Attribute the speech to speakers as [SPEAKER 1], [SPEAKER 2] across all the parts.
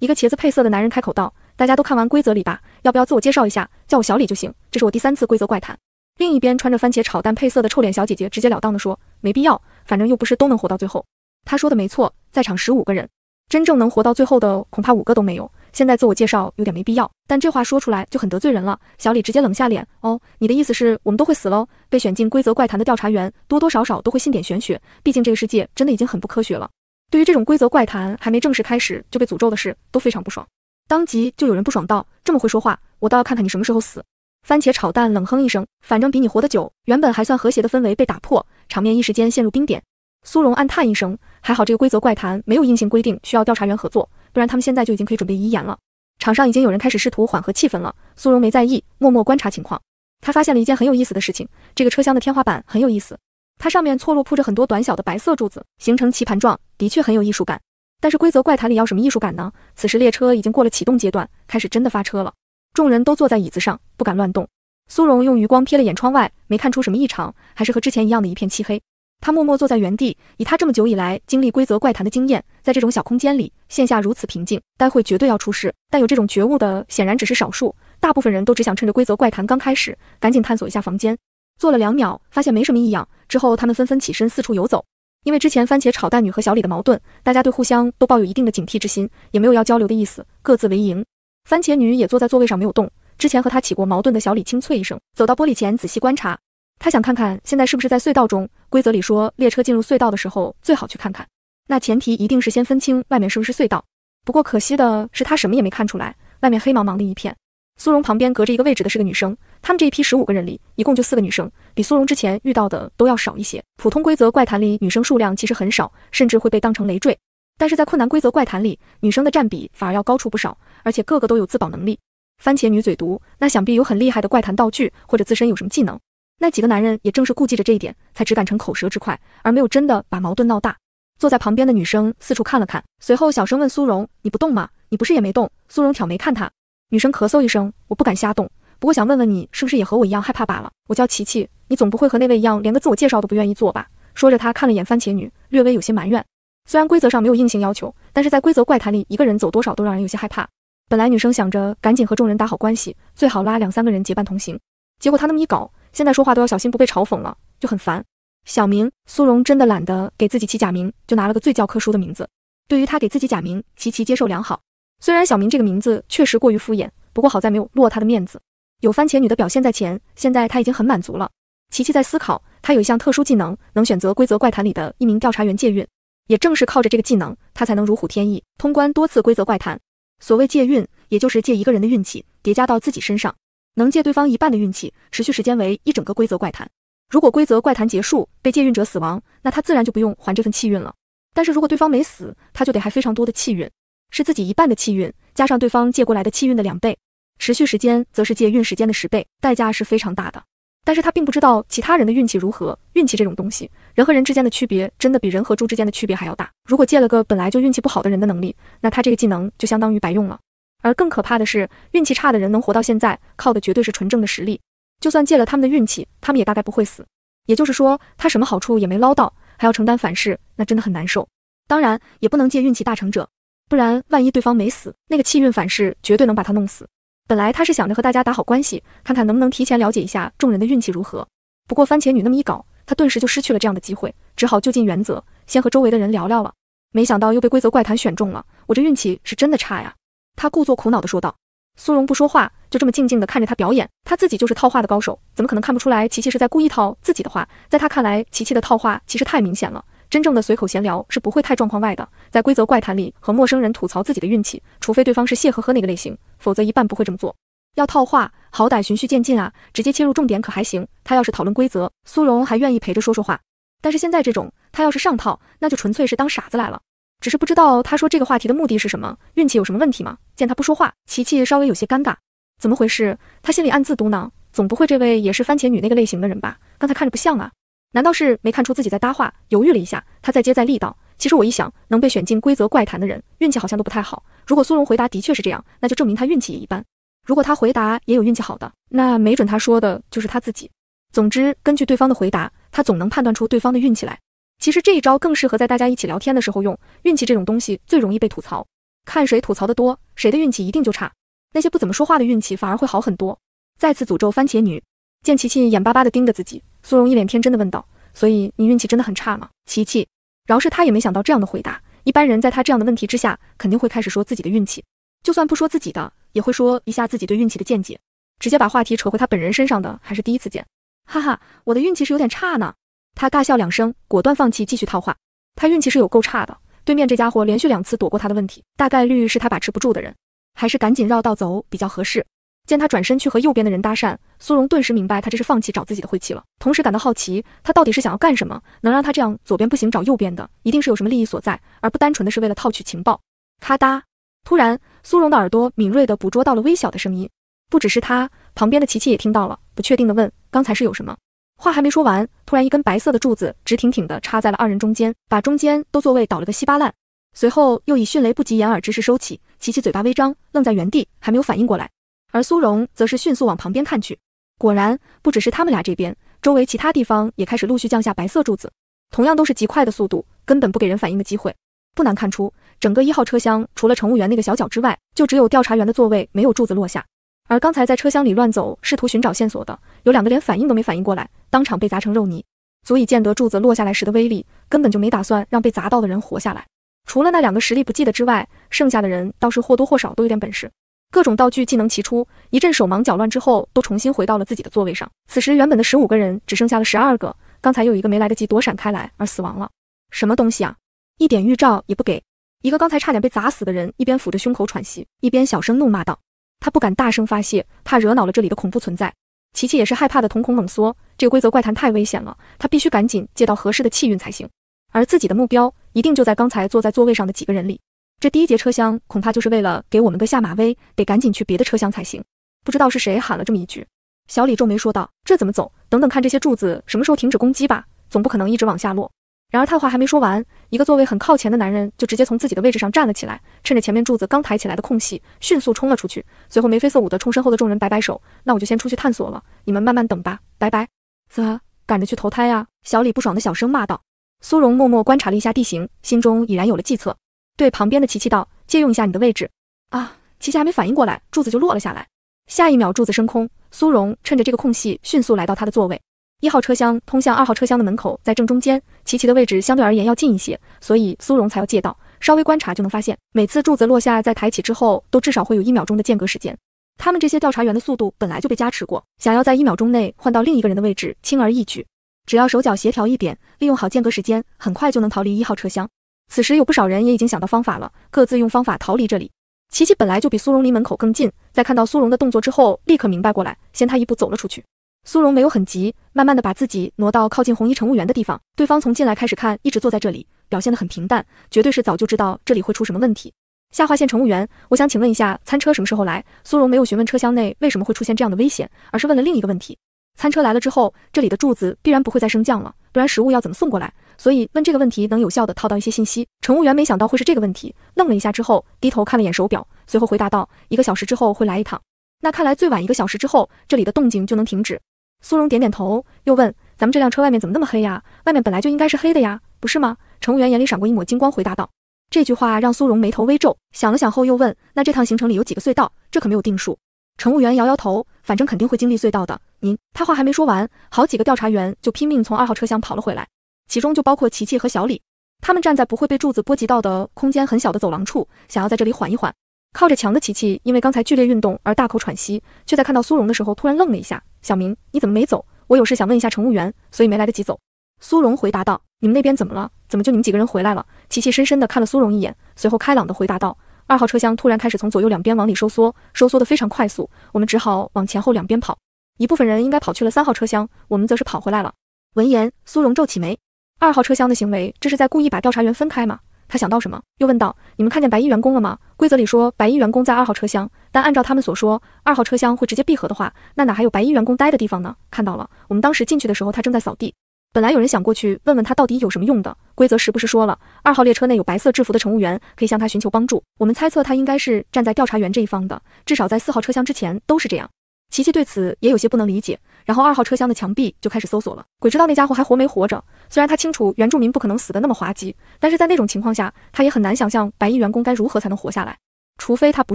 [SPEAKER 1] 一个茄子配色的男人开口道：“大家都看完规则里吧，要不要自我介绍一下？叫我小李就行。这是我第三次规则怪谈。”另一边穿着番茄炒蛋配色的臭脸小姐姐直截了当地说：“没必要，反正又不是都能活到最后。”她说的没错，在场十五个人，真正能活到最后的恐怕五个都没有。现在自我介绍有点没必要，但这话说出来就很得罪人了。小李直接冷下脸：“哦，你的意思是我们都会死喽？”被选进规则怪谈的调查员多多少少都会信点玄学，毕竟这个世界真的已经很不科学了。对于这种规则怪谈还没正式开始就被诅咒的事，都非常不爽。当即就有人不爽道：“这么会说话，我倒要看看你什么时候死。”番茄炒蛋冷哼一声：“反正比你活得久。”原本还算和谐的氛围被打破，场面一时间陷入冰点。苏荣暗叹一声：“还好这个规则怪谈没有硬性规定需要调查员合作，不然他们现在就已经可以准备遗言了。”场上已经有人开始试图缓和气氛了。苏荣没在意，默默观察情况。他发现了一件很有意思的事情：这个车厢的天花板很有意思。它上面错落铺着很多短小的白色柱子，形成棋盘状，的确很有艺术感。但是规则怪谈里要什么艺术感呢？此时列车已经过了启动阶段，开始真的发车了。众人都坐在椅子上，不敢乱动。苏荣用余光瞥了眼窗外，没看出什么异常，还是和之前一样的一片漆黑。他默默坐在原地，以他这么久以来经历规则怪谈的经验，在这种小空间里，线下如此平静，待会绝对要出事。但有这种觉悟的显然只是少数，大部分人都只想趁着规则怪谈刚开始，赶紧探索一下房间。坐了两秒，发现没什么异样。之后，他们纷纷起身四处游走。因为之前番茄炒蛋女和小李的矛盾，大家对互相都抱有一定的警惕之心，也没有要交流的意思，各自为营。番茄女也坐在座位上没有动。之前和她起过矛盾的小李清脆一声，走到玻璃前仔细观察，他想看看现在是不是在隧道中。规则里说，列车进入隧道的时候最好去看看。那前提一定是先分清外面是不是隧道。不过可惜的是，他什么也没看出来，外面黑茫茫的一片。苏荣旁边隔着一个位置的是个女生，他们这一批十五个人里，一共就四个女生，比苏荣之前遇到的都要少一些。普通规则怪谈里女生数量其实很少，甚至会被当成累赘，但是在困难规则怪谈里，女生的占比反而要高出不少，而且个个都有自保能力。番茄女嘴毒，那想必有很厉害的怪谈道具，或者自身有什么技能。那几个男人也正是顾忌着这一点，才只敢逞口舌之快，而没有真的把矛盾闹大。坐在旁边的女生四处看了看，随后小声问苏荣：“你不动吗？你不是也没动？”苏荣挑眉看他。女生咳嗽一声，我不敢瞎动，不过想问问你，是不是也和我一样害怕罢了？我叫琪琪，你总不会和那位一样，连个自我介绍都不愿意做吧？说着，她看了眼番茄女，略微有些埋怨。虽然规则上没有硬性要求，但是在规则怪谈里，一个人走多少都让人有些害怕。本来女生想着赶紧和众人打好关系，最好拉两三个人结伴同行，结果她那么一搞，现在说话都要小心不被嘲讽了，就很烦。小明苏荣真的懒得给自己起假名，就拿了个最教科书的名字。对于他给自己假名，琪琪接受良好。虽然小明这个名字确实过于敷衍，不过好在没有落他的面子。有番茄女的表现在前，现在他已经很满足了。琪琪在思考，他有一项特殊技能，能选择规则怪谈里的一名调查员借运。也正是靠着这个技能，他才能如虎添翼，通关多次规则怪谈。所谓借运，也就是借一个人的运气叠加到自己身上，能借对方一半的运气，持续时间为一整个规则怪谈。如果规则怪谈结束，被借运者死亡，那他自然就不用还这份气运了。但是如果对方没死，他就得还非常多的气运。是自己一半的气运，加上对方借过来的气运的两倍，持续时间则是借运时间的十倍，代价是非常大的。但是他并不知道其他人的运气如何，运气这种东西，人和人之间的区别真的比人和猪之间的区别还要大。如果借了个本来就运气不好的人的能力，那他这个技能就相当于白用了。而更可怕的是，运气差的人能活到现在，靠的绝对是纯正的实力。就算借了他们的运气，他们也大概不会死。也就是说，他什么好处也没捞到，还要承担反噬，那真的很难受。当然，也不能借运气大成者。不然万一对方没死，那个气运反噬绝对能把他弄死。本来他是想着和大家打好关系，看看能不能提前了解一下众人的运气如何。不过番茄女那么一搞，他顿时就失去了这样的机会，只好就近原则，先和周围的人聊聊了。没想到又被规则怪谈选中了，我这运气是真的差呀！他故作苦恼的说道。苏荣不说话，就这么静静的看着他表演。他自己就是套话的高手，怎么可能看不出来？琪琪是在故意套自己的话，在他看来，琪琪的套话其实太明显了。真正的随口闲聊是不会太状况外的，在规则怪谈里和陌生人吐槽自己的运气，除非对方是谢呵呵那个类型，否则一半不会这么做。要套话，好歹循序渐进啊，直接切入重点可还行。他要是讨论规则，苏荣还愿意陪着说说话。但是现在这种，他要是上套，那就纯粹是当傻子来了。只是不知道他说这个话题的目的是什么，运气有什么问题吗？见他不说话，琪琪稍微有些尴尬。怎么回事？他心里暗自嘟囔，总不会这位也是番茄女那个类型的人吧？刚才看着不像啊。难道是没看出自己在搭话？犹豫了一下，他再接再厉道：“其实我一想，能被选进规则怪谈的人，运气好像都不太好。如果苏荣回答的确是这样，那就证明他运气也一般；如果他回答也有运气好的，那没准他说的就是他自己。总之，根据对方的回答，他总能判断出对方的运气来。其实这一招更适合在大家一起聊天的时候用，运气这种东西最容易被吐槽，看谁吐槽的多，谁的运气一定就差。那些不怎么说话的运气反而会好很多。再次诅咒番茄女，见琪琪眼巴巴地盯着自己。”苏荣一脸天真的问道：“所以你运气真的很差吗？”琪琪，饶是他也没想到这样的回答。一般人在他这样的问题之下，肯定会开始说自己的运气，就算不说自己的，也会说一下自己对运气的见解。直接把话题扯回他本人身上的，还是第一次见。哈哈，我的运气是有点差呢。他尬笑两声，果断放弃继续套话。他运气是有够差的，对面这家伙连续两次躲过他的问题，大概率是他把持不住的人，还是赶紧绕道走比较合适。见他转身去和右边的人搭讪，苏荣顿时明白他这是放弃找自己的晦气了，同时感到好奇，他到底是想要干什么？能让他这样左边不行找右边的，一定是有什么利益所在，而不单纯的是为了套取情报。咔哒！突然，苏荣的耳朵敏锐地捕捉到了微小的声音，不只是他，旁边的琪琪也听到了，不确定的问：“刚才是有什么？”话还没说完，突然一根白色的柱子直挺挺的插在了二人中间，把中间都座位倒了个稀巴烂，随后又以迅雷不及掩耳之势收起。琪琪嘴巴微张，愣在原地，还没有反应过来。而苏荣则是迅速往旁边看去，果然，不只是他们俩这边，周围其他地方也开始陆续降下白色柱子，同样都是极快的速度，根本不给人反应的机会。不难看出，整个一号车厢除了乘务员那个小脚之外，就只有调查员的座位没有柱子落下。而刚才在车厢里乱走，试图寻找线索的，有两个连反应都没反应过来，当场被砸成肉泥。足以见得柱子落下来时的威力，根本就没打算让被砸到的人活下来。除了那两个实力不济的之外，剩下的人倒是或多或少都有点本事。各种道具技能齐出，一阵手忙脚乱之后，都重新回到了自己的座位上。此时，原本的十五个人只剩下了十二个，刚才又一个没来得及躲闪开来而死亡了。什么东西啊！一点预兆也不给！一个刚才差点被砸死的人一边抚着胸口喘息，一边小声怒骂道：“他不敢大声发泄，怕惹恼了这里的恐怖存在。”琪琪也是害怕的，瞳孔猛缩。这个规则怪谈太危险了，他必须赶紧借到合适的气运才行。而自己的目标一定就在刚才坐在座位上的几个人里。这第一节车厢恐怕就是为了给我们个下马威，得赶紧去别的车厢才行。不知道是谁喊了这么一句，小李皱眉说道：“这怎么走？等等看这些柱子什么时候停止攻击吧，总不可能一直往下落。”然而他话还没说完，一个座位很靠前的男人就直接从自己的位置上站了起来，趁着前面柱子刚抬起来的空隙，迅速冲了出去，随后眉飞色舞的冲身后的众人摆摆手：“那我就先出去探索了，你们慢慢等吧，拜拜。”啧，赶着去投胎啊！小李不爽的小声骂道。苏荣默默观察了一下地形，心中已然有了计策。对旁边的琪琪道：“借用一下你的位置啊！”琪琪还没反应过来，柱子就落了下来。下一秒，柱子升空，苏荣趁着这个空隙迅速来到他的座位。一号车厢通向二号车厢的门口在正中间，琪琪的位置相对而言要近一些，所以苏荣才要借道。稍微观察就能发现，每次柱子落下再抬起之后，都至少会有一秒钟的间隔时间。他们这些调查员的速度本来就被加持过，想要在一秒钟内换到另一个人的位置，轻而易举。只要手脚协调一点，利用好间隔时间，很快就能逃离一号车厢。此时有不少人也已经想到方法了，各自用方法逃离这里。琪琪本来就比苏荣离门口更近，在看到苏荣的动作之后，立刻明白过来，先他一步走了出去。苏荣没有很急，慢慢的把自己挪到靠近红衣乘务员的地方。对方从进来开始看，一直坐在这里，表现的很平淡，绝对是早就知道这里会出什么问题。下划线乘务员，我想请问一下，餐车什么时候来？苏荣没有询问车厢内为什么会出现这样的危险，而是问了另一个问题。餐车来了之后，这里的柱子必然不会再升降了，不然食物要怎么送过来？所以问这个问题能有效的套到一些信息。乘务员没想到会是这个问题，愣了一下之后，低头看了眼手表，随后回答道：“一个小时之后会来一趟。”那看来最晚一个小时之后，这里的动静就能停止。苏荣点点头，又问：“咱们这辆车外面怎么那么黑呀？外面本来就应该是黑的呀，不是吗？”乘务员眼里闪过一抹金光，回答道：“这句话让苏荣眉头微皱，想了想后又问：那这趟行程里有几个隧道？这可没有定数。”乘务员摇摇头：“反正肯定会经历隧道的。”您他话还没说完，好几个调查员就拼命从二号车厢跑了回来。其中就包括琪琪和小李，他们站在不会被柱子波及到的空间很小的走廊处，想要在这里缓一缓。靠着墙的琪琪因为刚才剧烈运动而大口喘息，却在看到苏荣的时候突然愣了一下。小明，你怎么没走？我有事想问一下乘务员，所以没来得及走。苏荣回答道：“你们那边怎么了？怎么就你们几个人回来了？”琪琪深深地看了苏荣一眼，随后开朗地回答道：“二号车厢突然开始从左右两边往里收缩，收缩得非常快速，我们只好往前后两边跑。一部分人应该跑去了三号车厢，我们则是跑回来了。”闻言，苏荣皱起眉。二号车厢的行为，这是在故意把调查员分开吗？他想到什么，又问道：“你们看见白衣员工了吗？规则里说白衣员工在二号车厢，但按照他们所说，二号车厢会直接闭合的话，那哪还有白衣员工待的地方呢？”看到了，我们当时进去的时候，他正在扫地。本来有人想过去问问他到底有什么用的。规则时不时说了，二号列车内有白色制服的乘务员，可以向他寻求帮助。我们猜测他应该是站在调查员这一方的，至少在四号车厢之前都是这样。琪琪对此也有些不能理解，然后二号车厢的墙壁就开始搜索了。鬼知道那家伙还活没活着？虽然他清楚原住民不可能死得那么滑稽，但是在那种情况下，他也很难想象白衣员工该如何才能活下来，除非他不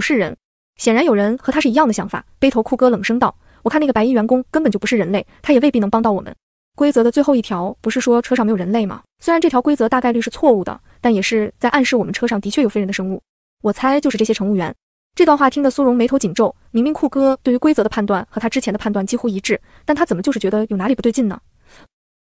[SPEAKER 1] 是人。显然有人和他是一样的想法。背头酷哥冷声道：“我看那个白衣员工根本就不是人类，他也未必能帮到我们。规则的最后一条不是说车上没有人类吗？虽然这条规则大概率是错误的，但也是在暗示我们车上的确有非人的生物。我猜就是这些乘务员。”这段话听得苏荣眉头紧皱，明明酷哥对于规则的判断和他之前的判断几乎一致，但他怎么就是觉得有哪里不对劲呢？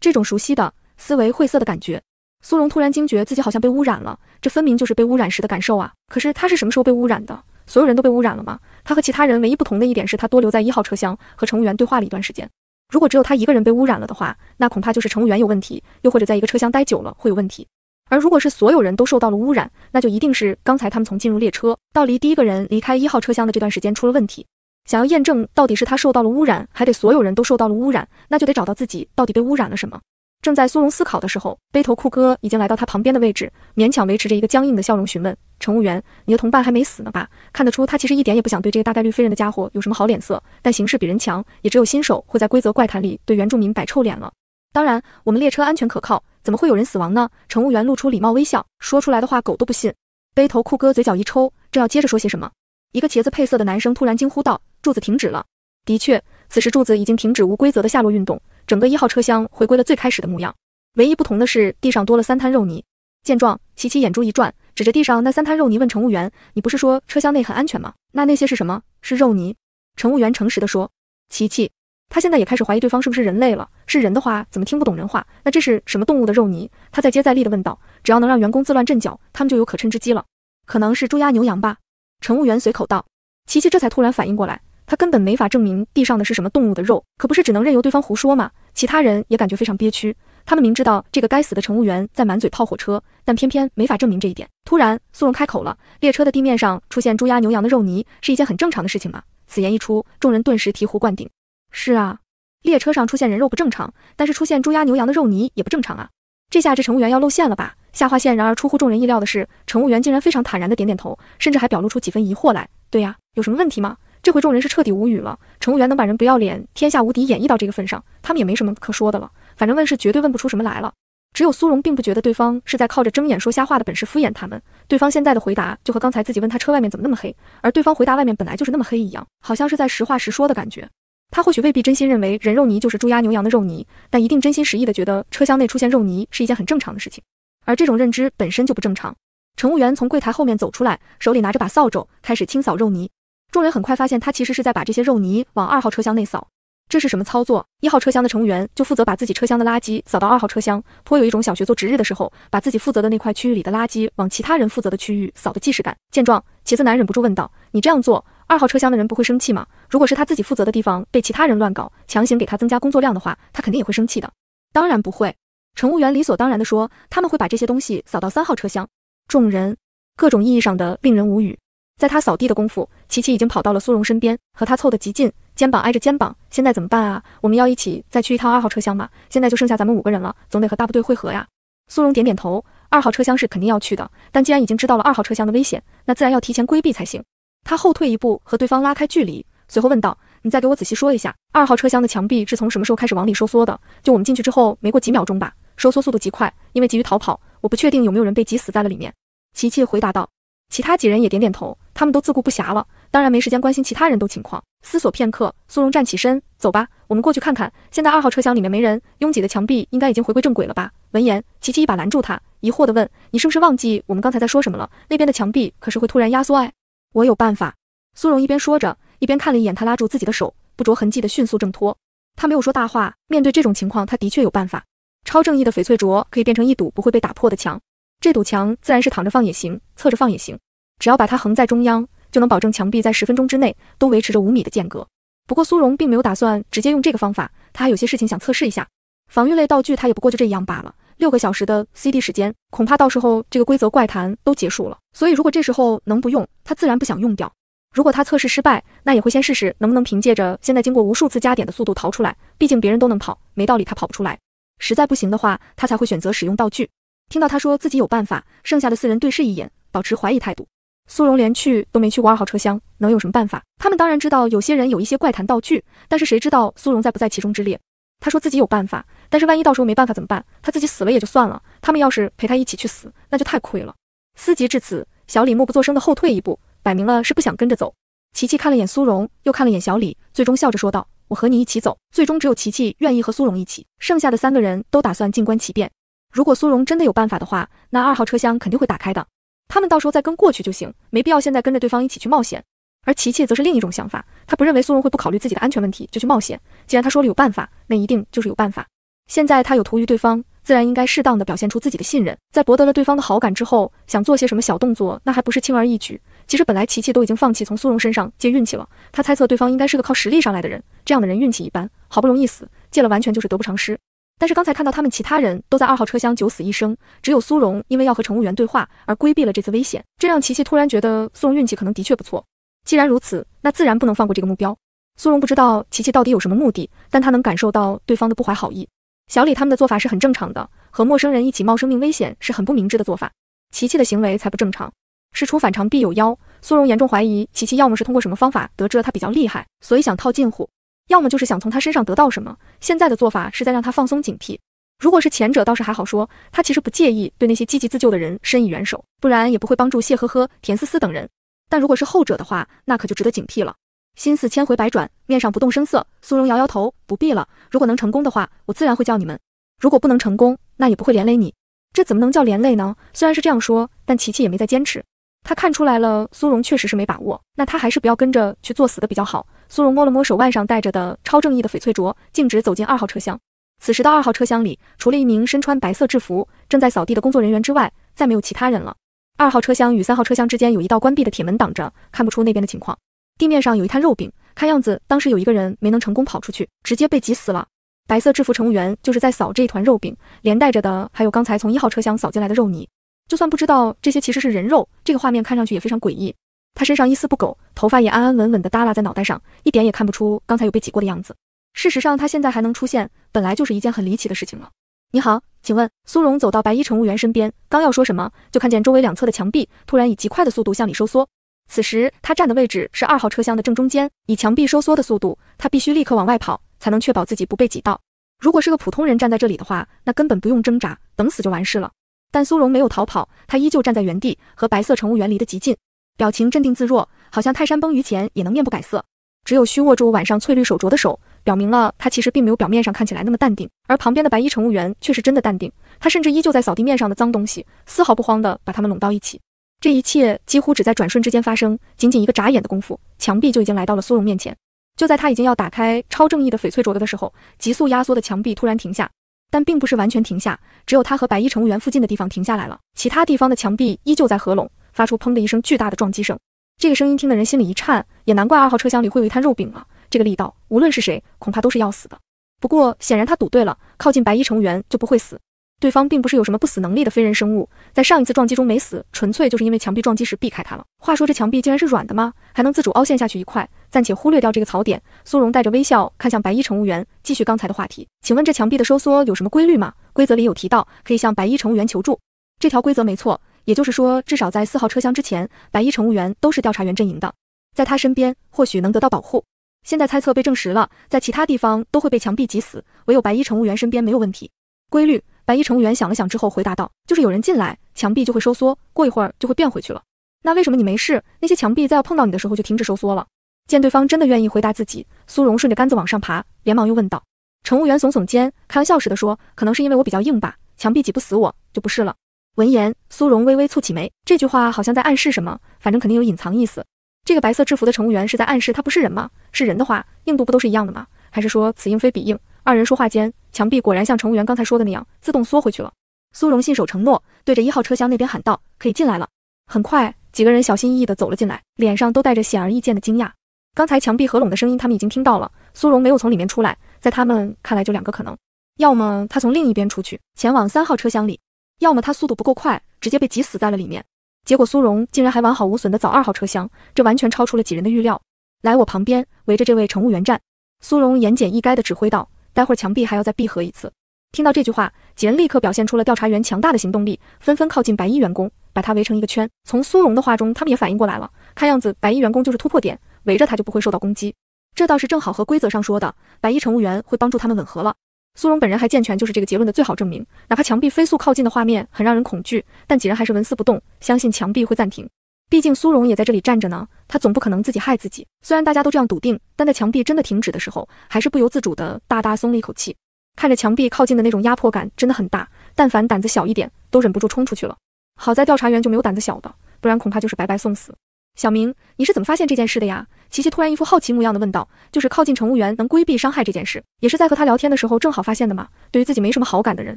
[SPEAKER 1] 这种熟悉的思维晦涩的感觉，苏荣突然惊觉自己好像被污染了，这分明就是被污染时的感受啊！可是他是什么时候被污染的？所有人都被污染了吗？他和其他人唯一不同的一点是，他多留在一号车厢和乘务员对话了一段时间。如果只有他一个人被污染了的话，那恐怕就是乘务员有问题，又或者在一个车厢待久了会有问题。而如果是所有人都受到了污染，那就一定是刚才他们从进入列车到离第一个人离开一号车厢的这段时间出了问题。想要验证到底是他受到了污染，还得所有人都受到了污染，那就得找到自己到底被污染了什么。正在苏荣思考的时候，背头酷哥已经来到他旁边的位置，勉强维持着一个僵硬的笑容，询问乘务员：“你的同伴还没死呢吧？”看得出他其实一点也不想对这个大概率非人的家伙有什么好脸色，但形势比人强，也只有新手会在规则怪谈里对原住民摆臭脸了。当然，我们列车安全可靠，怎么会有人死亡呢？乘务员露出礼貌微笑，说出来的话狗都不信。背头酷哥嘴角一抽，正要接着说些什么，一个茄子配色的男生突然惊呼道：“柱子停止了！”的确，此时柱子已经停止无规则的下落运动，整个一号车厢回归了最开始的模样。唯一不同的是，地上多了三滩肉泥。见状，琪琪眼珠一转，指着地上那三滩肉泥问乘务员：“你不是说车厢内很安全吗？那那些是什么？是肉泥？”乘务员诚实的说：“琪琪。”他现在也开始怀疑对方是不是人类了。是人的话，怎么听不懂人话？那这是什么动物的肉泥？他再接再厉地问道。只要能让员工自乱阵脚，他们就有可乘之机了。可能是猪、鸭、牛、羊吧？乘务员随口道。琪琪这才突然反应过来，他根本没法证明地上的是什么动物的肉，可不是只能任由对方胡说吗？其他人也感觉非常憋屈，他们明知道这个该死的乘务员在满嘴跑火车，但偏偏没法证明这一点。突然，苏荣开口了：“列车的地面上出现猪、鸭、牛、羊的肉泥，是一件很正常的事情吗？”此言一出，众人顿时醍醐灌顶。是啊，列车上出现人肉不正常，但是出现猪鸭牛羊的肉泥也不正常啊！这下这乘务员要露馅了吧？下划线。然而出乎众人意料的是，乘务员竟然非常坦然的点点头，甚至还表露出几分疑惑来。对呀，有什么问题吗？这回众人是彻底无语了。乘务员能把人不要脸天下无敌演绎到这个份上，他们也没什么可说的了。反正问是绝对问不出什么来了。只有苏荣并不觉得对方是在靠着睁眼说瞎话的本事敷衍他们，对方现在的回答就和刚才自己问他车外面怎么那么黑，而对方回答外面本来就是那么黑一样，好像是在实话实说的感觉。他或许未必真心认为人肉泥就是猪鸭牛羊的肉泥，但一定真心实意的觉得车厢内出现肉泥是一件很正常的事情。而这种认知本身就不正常。乘务员从柜台后面走出来，手里拿着把扫帚，开始清扫肉泥。众人很快发现他其实是在把这些肉泥往二号车厢内扫。这是什么操作？一号车厢的乘务员就负责把自己车厢的垃圾扫到二号车厢，颇有一种小学做值日的时候把自己负责的那块区域里的垃圾往其他人负责的区域扫的既视感。见状，茄子男忍不住问道：“你这样做？”二号车厢的人不会生气吗？如果是他自己负责的地方被其他人乱搞，强行给他增加工作量的话，他肯定也会生气的。当然不会，乘务员理所当然地说，他们会把这些东西扫到三号车厢。众人各种意义上的令人无语。在他扫地的功夫，琪琪已经跑到了苏荣身边，和他凑得极近，肩膀挨着肩膀。现在怎么办啊？我们要一起再去一趟二号车厢吗？现在就剩下咱们五个人了，总得和大部队汇合呀。苏荣点点头，二号车厢是肯定要去的，但既然已经知道了二号车厢的危险，那自然要提前规避才行。他后退一步，和对方拉开距离，随后问道：“你再给我仔细说一下，二号车厢的墙壁是从什么时候开始往里收缩的？就我们进去之后没过几秒钟吧，收缩速度极快，因为急于逃跑，我不确定有没有人被挤死在了里面。”琪琪回答道。其他几人也点点头，他们都自顾不暇了，当然没时间关心其他人都情况。思索片刻，苏荣站起身：“走吧，我们过去看看。现在二号车厢里面没人，拥挤的墙壁应该已经回归正轨了吧？”闻言，琪琪一把拦住他，疑惑地问：“你是不是忘记我们刚才在说什么了？那边的墙壁可是会突然压缩，哎。”我有办法，苏荣一边说着，一边看了一眼他拉住自己的手，不着痕迹的迅速挣脱。他没有说大话，面对这种情况，他的确有办法。超正义的翡翠镯可以变成一堵不会被打破的墙，这堵墙自然是躺着放也行，侧着放也行，只要把它横在中央，就能保证墙壁在十分钟之内都维持着五米的间隔。不过苏荣并没有打算直接用这个方法，他还有些事情想测试一下防御类道具，他也不过就这一样罢了。六个小时的 C D 时间，恐怕到时候这个规则怪谈都结束了。所以如果这时候能不用，他自然不想用掉。如果他测试失败，那也会先试试能不能凭借着现在经过无数次加点的速度逃出来。毕竟别人都能跑，没道理他跑不出来。实在不行的话，他才会选择使用道具。听到他说自己有办法，剩下的四人对视一眼，保持怀疑态度。苏荣连去都没去过二号车厢，能有什么办法？他们当然知道有些人有一些怪谈道具，但是谁知道苏荣在不在其中之列？他说自己有办法。但是万一到时候没办法怎么办？他自己死了也就算了，他们要是陪他一起去死，那就太亏了。思及至此，小李默不作声的后退一步，摆明了是不想跟着走。琪琪看了眼苏荣，又看了眼小李，最终笑着说道：“我和你一起走。”最终只有琪琪愿意和苏荣一起，剩下的三个人都打算静观其变。如果苏荣真的有办法的话，那二号车厢肯定会打开的，他们到时候再跟过去就行，没必要现在跟着对方一起去冒险。而琪琪则是另一种想法，他不认为苏荣会不考虑自己的安全问题就去冒险。既然他说了有办法，那一定就是有办法。现在他有图于对方，自然应该适当的表现出自己的信任，在博得了对方的好感之后，想做些什么小动作，那还不是轻而易举。其实本来琪琪都已经放弃从苏荣身上借运气了，他猜测对方应该是个靠实力上来的人，这样的人运气一般，好不容易死借了，完全就是得不偿失。但是刚才看到他们其他人都在二号车厢九死一生，只有苏荣因为要和乘务员对话而规避了这次危险，这让琪琪突然觉得苏荣运气可能的确不错。既然如此，那自然不能放过这个目标。苏荣不知道琪琪到底有什么目的，但他能感受到对方的不怀好意。小李他们的做法是很正常的，和陌生人一起冒生命危险是很不明智的做法。琪琪的行为才不正常，事出反常必有妖。苏荣严重怀疑琪琪要么是通过什么方法得知了他比较厉害，所以想套近乎；要么就是想从他身上得到什么。现在的做法是在让他放松警惕。如果是前者倒是还好说，他其实不介意对那些积极自救的人伸以援手，不然也不会帮助谢呵呵、田思思等人。但如果是后者的话，那可就值得警惕了。心思千回百转，面上不动声色。苏荣摇摇头，不必了。如果能成功的话，我自然会叫你们；如果不能成功，那也不会连累你。这怎么能叫连累呢？虽然是这样说，但琪琪也没再坚持。他看出来了，苏荣确实是没把握，那他还是不要跟着去作死的比较好。苏荣摸了摸手腕上戴着的超正义的翡翠镯，径直走进二号车厢。此时的二号车厢里，除了一名身穿白色制服正在扫地的工作人员之外，再没有其他人了。二号车厢与三号车厢之间有一道关闭的铁门挡着，看不出那边的情况。地面上有一摊肉饼，看样子当时有一个人没能成功跑出去，直接被挤死了。白色制服乘务员就是在扫这一团肉饼，连带着的还有刚才从一号车厢扫进来的肉泥。就算不知道这些其实是人肉，这个画面看上去也非常诡异。他身上一丝不苟，头发也安安稳稳地耷拉在脑袋上，一点也看不出刚才有被挤过的样子。事实上，他现在还能出现，本来就是一件很离奇的事情了。你好，请问？苏荣走到白衣乘务员身边，刚要说什么，就看见周围两侧的墙壁突然以极快的速度向里收缩。此时他站的位置是二号车厢的正中间，以墙壁收缩的速度，他必须立刻往外跑，才能确保自己不被挤到。如果是个普通人站在这里的话，那根本不用挣扎，等死就完事了。但苏荣没有逃跑，他依旧站在原地，和白色乘务员离得极近，表情镇定自若，好像泰山崩于前也能面不改色。只有虚握住晚上翠绿手镯的手，表明了他其实并没有表面上看起来那么淡定。而旁边的白衣乘务员却是真的淡定，他甚至依旧在扫地面上的脏东西，丝毫不慌地把它们拢到一起。这一切几乎只在转瞬之间发生，仅仅一个眨眼的功夫，墙壁就已经来到了苏荣面前。就在他已经要打开超正义的翡翠镯子的时候，急速压缩的墙壁突然停下，但并不是完全停下，只有他和白衣乘务员附近的地方停下来了，其他地方的墙壁依旧在合拢，发出砰的一声巨大的撞击声。这个声音听的人心里一颤，也难怪二号车厢里会有一摊肉饼了。这个力道，无论是谁，恐怕都是要死的。不过显然他赌对了，靠近白衣乘务员就不会死。对方并不是有什么不死能力的非人生物，在上一次撞击中没死，纯粹就是因为墙壁撞击时避开他了。话说这墙壁竟然是软的吗？还能自主凹陷下去一块？暂且忽略掉这个槽点。苏荣带着微笑看向白衣乘务员，继续刚才的话题：“请问这墙壁的收缩有什么规律吗？规则里有提到，可以向白衣乘务员求助。这条规则没错，也就是说，至少在四号车厢之前，白衣乘务员都是调查员阵营的，在他身边或许能得到保护。现在猜测被证实了，在其他地方都会被墙壁挤死，唯有白衣乘务员身边没有问题。”规律，白衣乘务员想了想之后回答道：“就是有人进来，墙壁就会收缩，过一会儿就会变回去了。那为什么你没事？那些墙壁在要碰到你的时候就停止收缩了？”见对方真的愿意回答自己，苏荣顺着杆子往上爬，连忙又问道。乘务员耸耸肩，开玩笑似的说：“可能是因为我比较硬吧，墙壁挤不死我就不是了。”闻言，苏荣微微蹙起眉，这句话好像在暗示什么，反正肯定有隐藏意思。这个白色制服的乘务员是在暗示他不是人吗？是人的话，硬度不都是一样的吗？还是说此硬非彼硬？二人说话间。墙壁果然像乘务员刚才说的那样自动缩回去了。苏荣信守承诺，对着一号车厢那边喊道：“可以进来了。”很快，几个人小心翼翼地走了进来，脸上都带着显而易见的惊讶。刚才墙壁合拢的声音他们已经听到了。苏荣没有从里面出来，在他们看来就两个可能：要么他从另一边出去，前往三号车厢里；要么他速度不够快，直接被挤死在了里面。结果苏荣竟然还完好无损地走二号车厢，这完全超出了几人的预料。来我旁边，围着这位乘务员站。苏荣言简意赅地指挥道。待会儿墙壁还要再闭合一次。听到这句话，几人立刻表现出了调查员强大的行动力，纷纷靠近白衣员工，把他围成一个圈。从苏荣的话中，他们也反应过来了，看样子白衣员工就是突破点，围着他就不会受到攻击。这倒是正好和规则上说的白衣乘务员会帮助他们吻合了。苏荣本人还健全，就是这个结论的最好证明。哪怕墙壁飞速靠近的画面很让人恐惧，但几人还是纹丝不动，相信墙壁会暂停。毕竟苏荣也在这里站着呢，他总不可能自己害自己。虽然大家都这样笃定，但在墙壁真的停止的时候，还是不由自主地大大松了一口气。看着墙壁靠近的那种压迫感，真的很大。但凡胆子小一点，都忍不住冲出去了。好在调查员就没有胆子小的，不然恐怕就是白白送死。小明，你是怎么发现这件事的呀？琪琪突然一副好奇模样的问道：“就是靠近乘务员能规避伤害这件事，也是在和他聊天的时候正好发现的嘛？”对于自己没什么好感的人，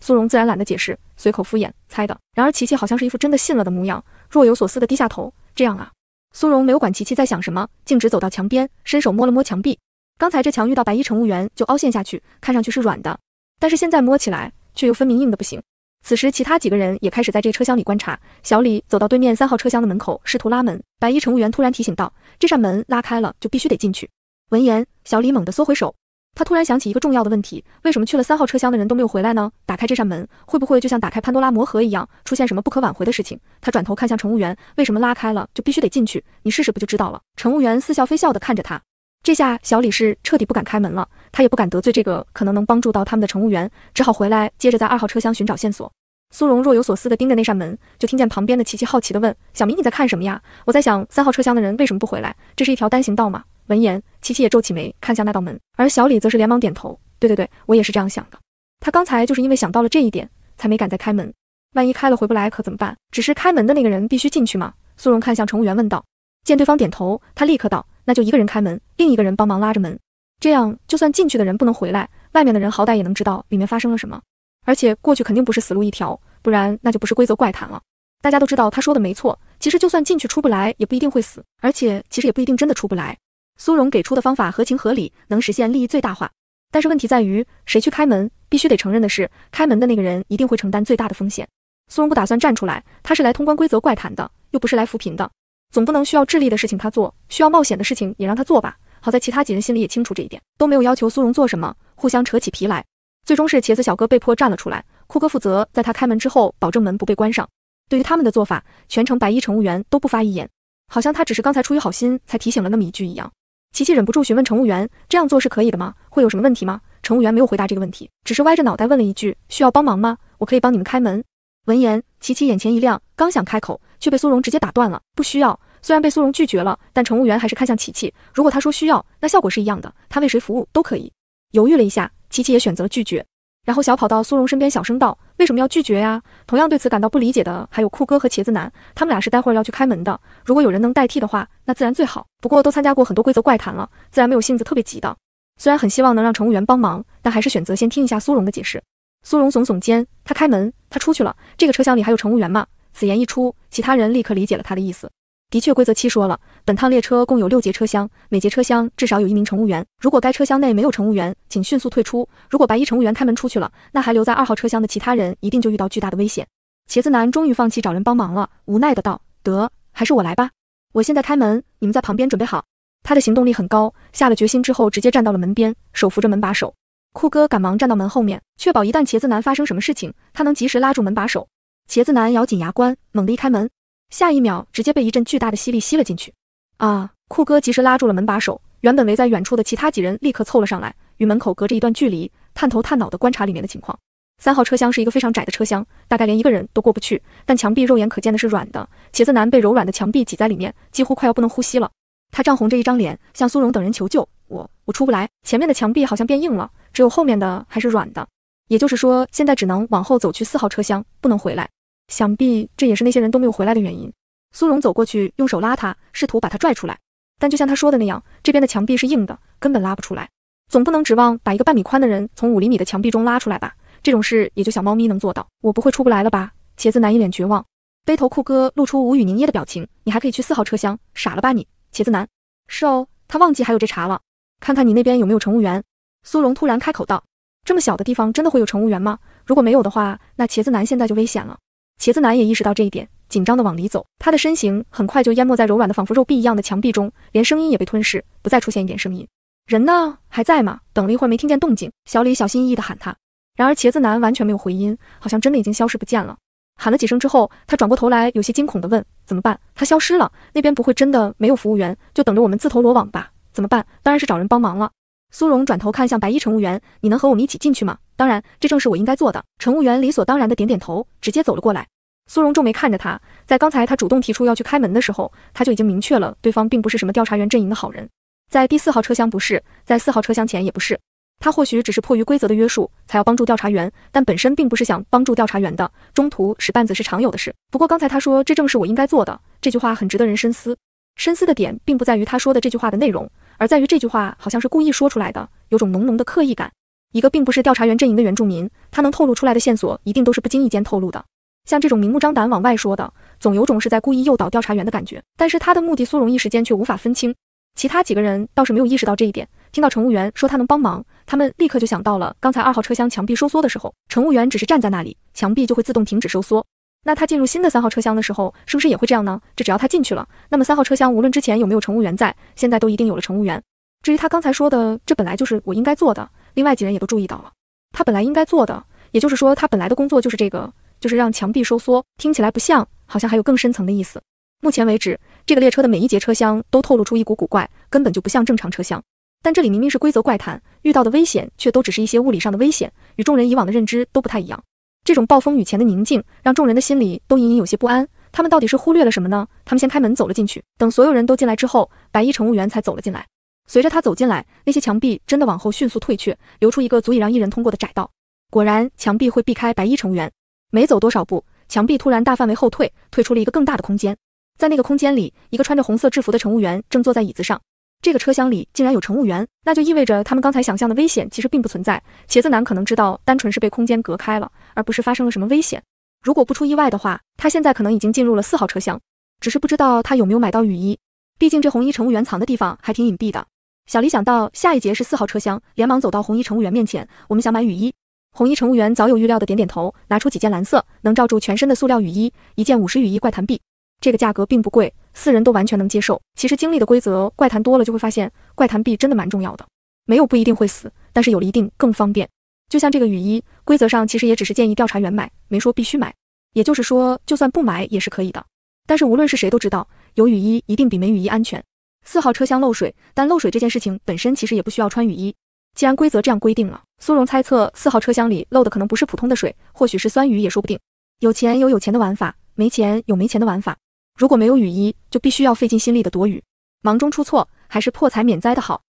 [SPEAKER 1] 苏荣自然懒得解释，随口敷衍猜的。然而琪琪好像是一副真的信了的模样。若有所思地低下头，这样啊。苏荣没有管琪琪在想什么，径直走到墙边，伸手摸了摸墙壁。刚才这墙遇到白衣乘务员就凹陷下去，看上去是软的，但是现在摸起来却又分明硬的不行。此时，其他几个人也开始在这车厢里观察。小李走到对面三号车厢的门口，试图拉门。白衣乘务员突然提醒道：“这扇门拉开了，就必须得进去。”闻言，小李猛地缩回手。他突然想起一个重要的问题，为什么去了三号车厢的人都没有回来呢？打开这扇门，会不会就像打开潘多拉魔盒一样，出现什么不可挽回的事情？他转头看向乘务员，为什么拉开了就必须得进去？你试试不就知道了？乘务员似笑非笑地看着他，这下小李是彻底不敢开门了。他也不敢得罪这个可能能帮助到他们的乘务员，只好回来，接着在二号车厢寻找线索。苏荣若有所思地盯着那扇门，就听见旁边的琪琪好奇地问：“小明，你在看什么呀？我在想三号车厢的人为什么不回来？这是一条单行道吗？”闻言，琪琪也皱起眉看向那道门，而小李则是连忙点头，对对对，我也是这样想的。他刚才就是因为想到了这一点，才没敢再开门。万一开了回不来可怎么办？只是开门的那个人必须进去吗？苏荣看向乘务员问道。见对方点头，他立刻道，那就一个人开门，另一个人帮忙拉着门。这样就算进去的人不能回来，外面的人好歹也能知道里面发生了什么。而且过去肯定不是死路一条，不然那就不是规则怪谈了。大家都知道他说的没错。其实就算进去出不来，也不一定会死。而且其实也不一定真的出不来。苏荣给出的方法合情合理，能实现利益最大化。但是问题在于，谁去开门？必须得承认的是，开门的那个人一定会承担最大的风险。苏荣不打算站出来，他是来通关规则怪谈的，又不是来扶贫的。总不能需要智力的事情他做，需要冒险的事情也让他做吧？好在其他几人心里也清楚这一点，都没有要求苏荣做什么，互相扯起皮来。最终是茄子小哥被迫站了出来，酷哥负责在他开门之后保证门不被关上。对于他们的做法，全程白衣乘务员都不发一言，好像他只是刚才出于好心才提醒了那么一句一样。琪琪忍不住询问乘务员：“这样做是可以的吗？会有什么问题吗？”乘务员没有回答这个问题，只是歪着脑袋问了一句：“需要帮忙吗？我可以帮你们开门。”闻言，琪琪眼前一亮，刚想开口，却被苏荣直接打断了：“不需要。”虽然被苏荣拒绝了，但乘务员还是看向琪琪：“如果他说需要，那效果是一样的，他为谁服务都可以。”犹豫了一下，琪琪也选择了拒绝。然后小跑到苏荣身边，小声道：“为什么要拒绝呀？”同样对此感到不理解的还有酷哥和茄子男，他们俩是待会要去开门的，如果有人能代替的话，那自然最好。不过都参加过很多规则怪谈了，自然没有性子特别急的。虽然很希望能让乘务员帮忙，但还是选择先听一下苏荣的解释。苏荣耸耸肩，他开门，他出去了。这个车厢里还有乘务员吗？此言一出，其他人立刻理解了他的意思。的确，规则七说了，本趟列车共有六节车厢，每节车厢至少有一名乘务员。如果该车厢内没有乘务员，请迅速退出。如果白衣乘务员开门出去了，那还留在二号车厢的其他人一定就遇到巨大的危险。茄子男终于放弃找人帮忙了，无奈的道：“得，还是我来吧。我现在开门，你们在旁边准备好。”他的行动力很高，下了决心之后，直接站到了门边，手扶着门把手。酷哥赶忙站到门后面，确保一旦茄子男发生什么事情，他能及时拉住门把手。茄子男咬紧牙关，猛地一开门。下一秒，直接被一阵巨大的吸力吸了进去。啊！酷哥及时拉住了门把手。原本围在远处的其他几人立刻凑了上来，与门口隔着一段距离，探头探脑地观察里面的情况。三号车厢是一个非常窄的车厢，大概连一个人都过不去。但墙壁肉眼可见的是软的，茄子男被柔软的墙壁挤在里面，几乎快要不能呼吸了。他涨红着一张脸，向苏荣等人求救：“我，我出不来，前面的墙壁好像变硬了，只有后面的还是软的。也就是说，现在只能往后走去四号车厢，不能回来。”想必这也是那些人都没有回来的原因。苏荣走过去，用手拉他，试图把他拽出来。但就像他说的那样，这边的墙壁是硬的，根本拉不出来。总不能指望把一个半米宽的人从五厘米的墙壁中拉出来吧？这种事也就小猫咪能做到。我不会出不来了吧？茄子男一脸绝望。背头酷哥露出无语凝噎的表情。你还可以去四号车厢，傻了吧你？茄子男。是哦，他忘记还有这茬了。看看你那边有没有乘务员？苏荣突然开口道。这么小的地方，真的会有乘务员吗？如果没有的话，那茄子男现在就危险了。茄子男也意识到这一点，紧张的往里走，他的身形很快就淹没在柔软的仿佛肉壁一样的墙壁中，连声音也被吞噬，不再出现一点声音。人呢？还在吗？等了一会儿没听见动静，小李小心翼翼的喊他。然而茄子男完全没有回音，好像真的已经消失不见了。喊了几声之后，他转过头来，有些惊恐的问：“怎么办？他消失了，那边不会真的没有服务员，就等着我们自投罗网吧？怎么办？当然是找人帮忙了。”苏荣转头看向白衣乘务员：“你能和我们一起进去吗？”“当然，这正是我应该做的。”乘务员理所当然的点点头，直接走了过来。苏荣皱眉看着他，在刚才他主动提出要去开门的时候，他就已经明确了对方并不是什么调查员阵营的好人。在第四号车厢不是，在四号车厢前也不是。他或许只是迫于规则的约束才要帮助调查员，但本身并不是想帮助调查员的。中途使绊子是常有的事。不过刚才他说“这正是我应该做的”这句话很值得人深思。深思的点并不在于他说的这句话的内容。而在于这句话好像是故意说出来的，有种浓浓的刻意感。一个并不是调查员阵营的原住民，他能透露出来的线索一定都是不经意间透露的。像这种明目张胆往外说的，总有种是在故意诱导调查员的感觉。但是他的目的，苏荣一时间却无法分清。其他几个人倒是没有意识到这一点，听到乘务员说他能帮忙，他们立刻就想到了刚才二号车厢墙壁收缩的时候，乘务员只是站在那里，墙壁就会自动停止收缩。那他进入新的三号车厢的时候，是不是也会这样呢？这只要他进去了，那么三号车厢无论之前有没有乘务员在，现在都一定有了乘务员。至于他刚才说的，这本来就是我应该做的。另外几人也都注意到了，他本来应该做的，也就是说他本来的工作就是这个，就是让墙壁收缩。听起来不像，好像还有更深层的意思。目前为止，这个列车的每一节车厢都透露出一股古怪，根本就不像正常车厢。但这里明明是规则怪谈，遇到的危险却都只是一些物理上的危险，与众人以往的认知都不太一样。这种暴风雨前的宁静，让众人的心里都隐隐有些不安。他们到底是忽略了什么呢？他们先开门走了进去，等所有人都进来之后，白衣乘务员才走了进来。随着他走进来，那些墙壁真的往后迅速退却，留出一个足以让一人通过的窄道。果然，墙壁会避开白衣乘务员。没走多少步，墙壁突然大范围后退，退出了一个更大的空间。在那个空间里，一个穿着红色制服的乘务员正坐在椅子上。这个车厢里竟然有乘务员，那就意味着他们刚才想象的危险其实并不存在。茄子男可能知道，单纯是被空间隔开了，而不是发生了什么危险。如果不出意外的话，他现在可能已经进入了四号车厢，只是不知道他有没有买到雨衣。毕竟这红衣乘务员藏的地方还挺隐蔽的。小李想到下一节是四号车厢，连忙走到红衣乘务员面前：“我们想买雨衣。”红衣乘务员早有预料的点点头，拿出几件蓝色能罩住全身的塑料雨衣，一件五十雨衣怪谈币，这个价格并不贵。四人都完全能接受。其实经历的规则怪谈多了，就会发现怪谈币真的蛮重要的。没有不一定会死，但是有了一定更方便。就像这个雨衣，规则上其实也只是建议调查员买，没说必须买。也就是说，就算不买也是可以的。但是无论是谁都知道，有雨衣一定比没雨衣安全。四号车厢漏水，但漏水这件事情本身其实也不需要穿雨衣。既然规则这样规定了，苏荣猜测四号车厢里漏的可能不是普通的水，或许是酸雨也说不定。有钱有有钱的玩法，没钱有没钱的玩法。如果没有雨衣，就必须要费尽心力的躲雨。忙中出错，还是破财免灾的好。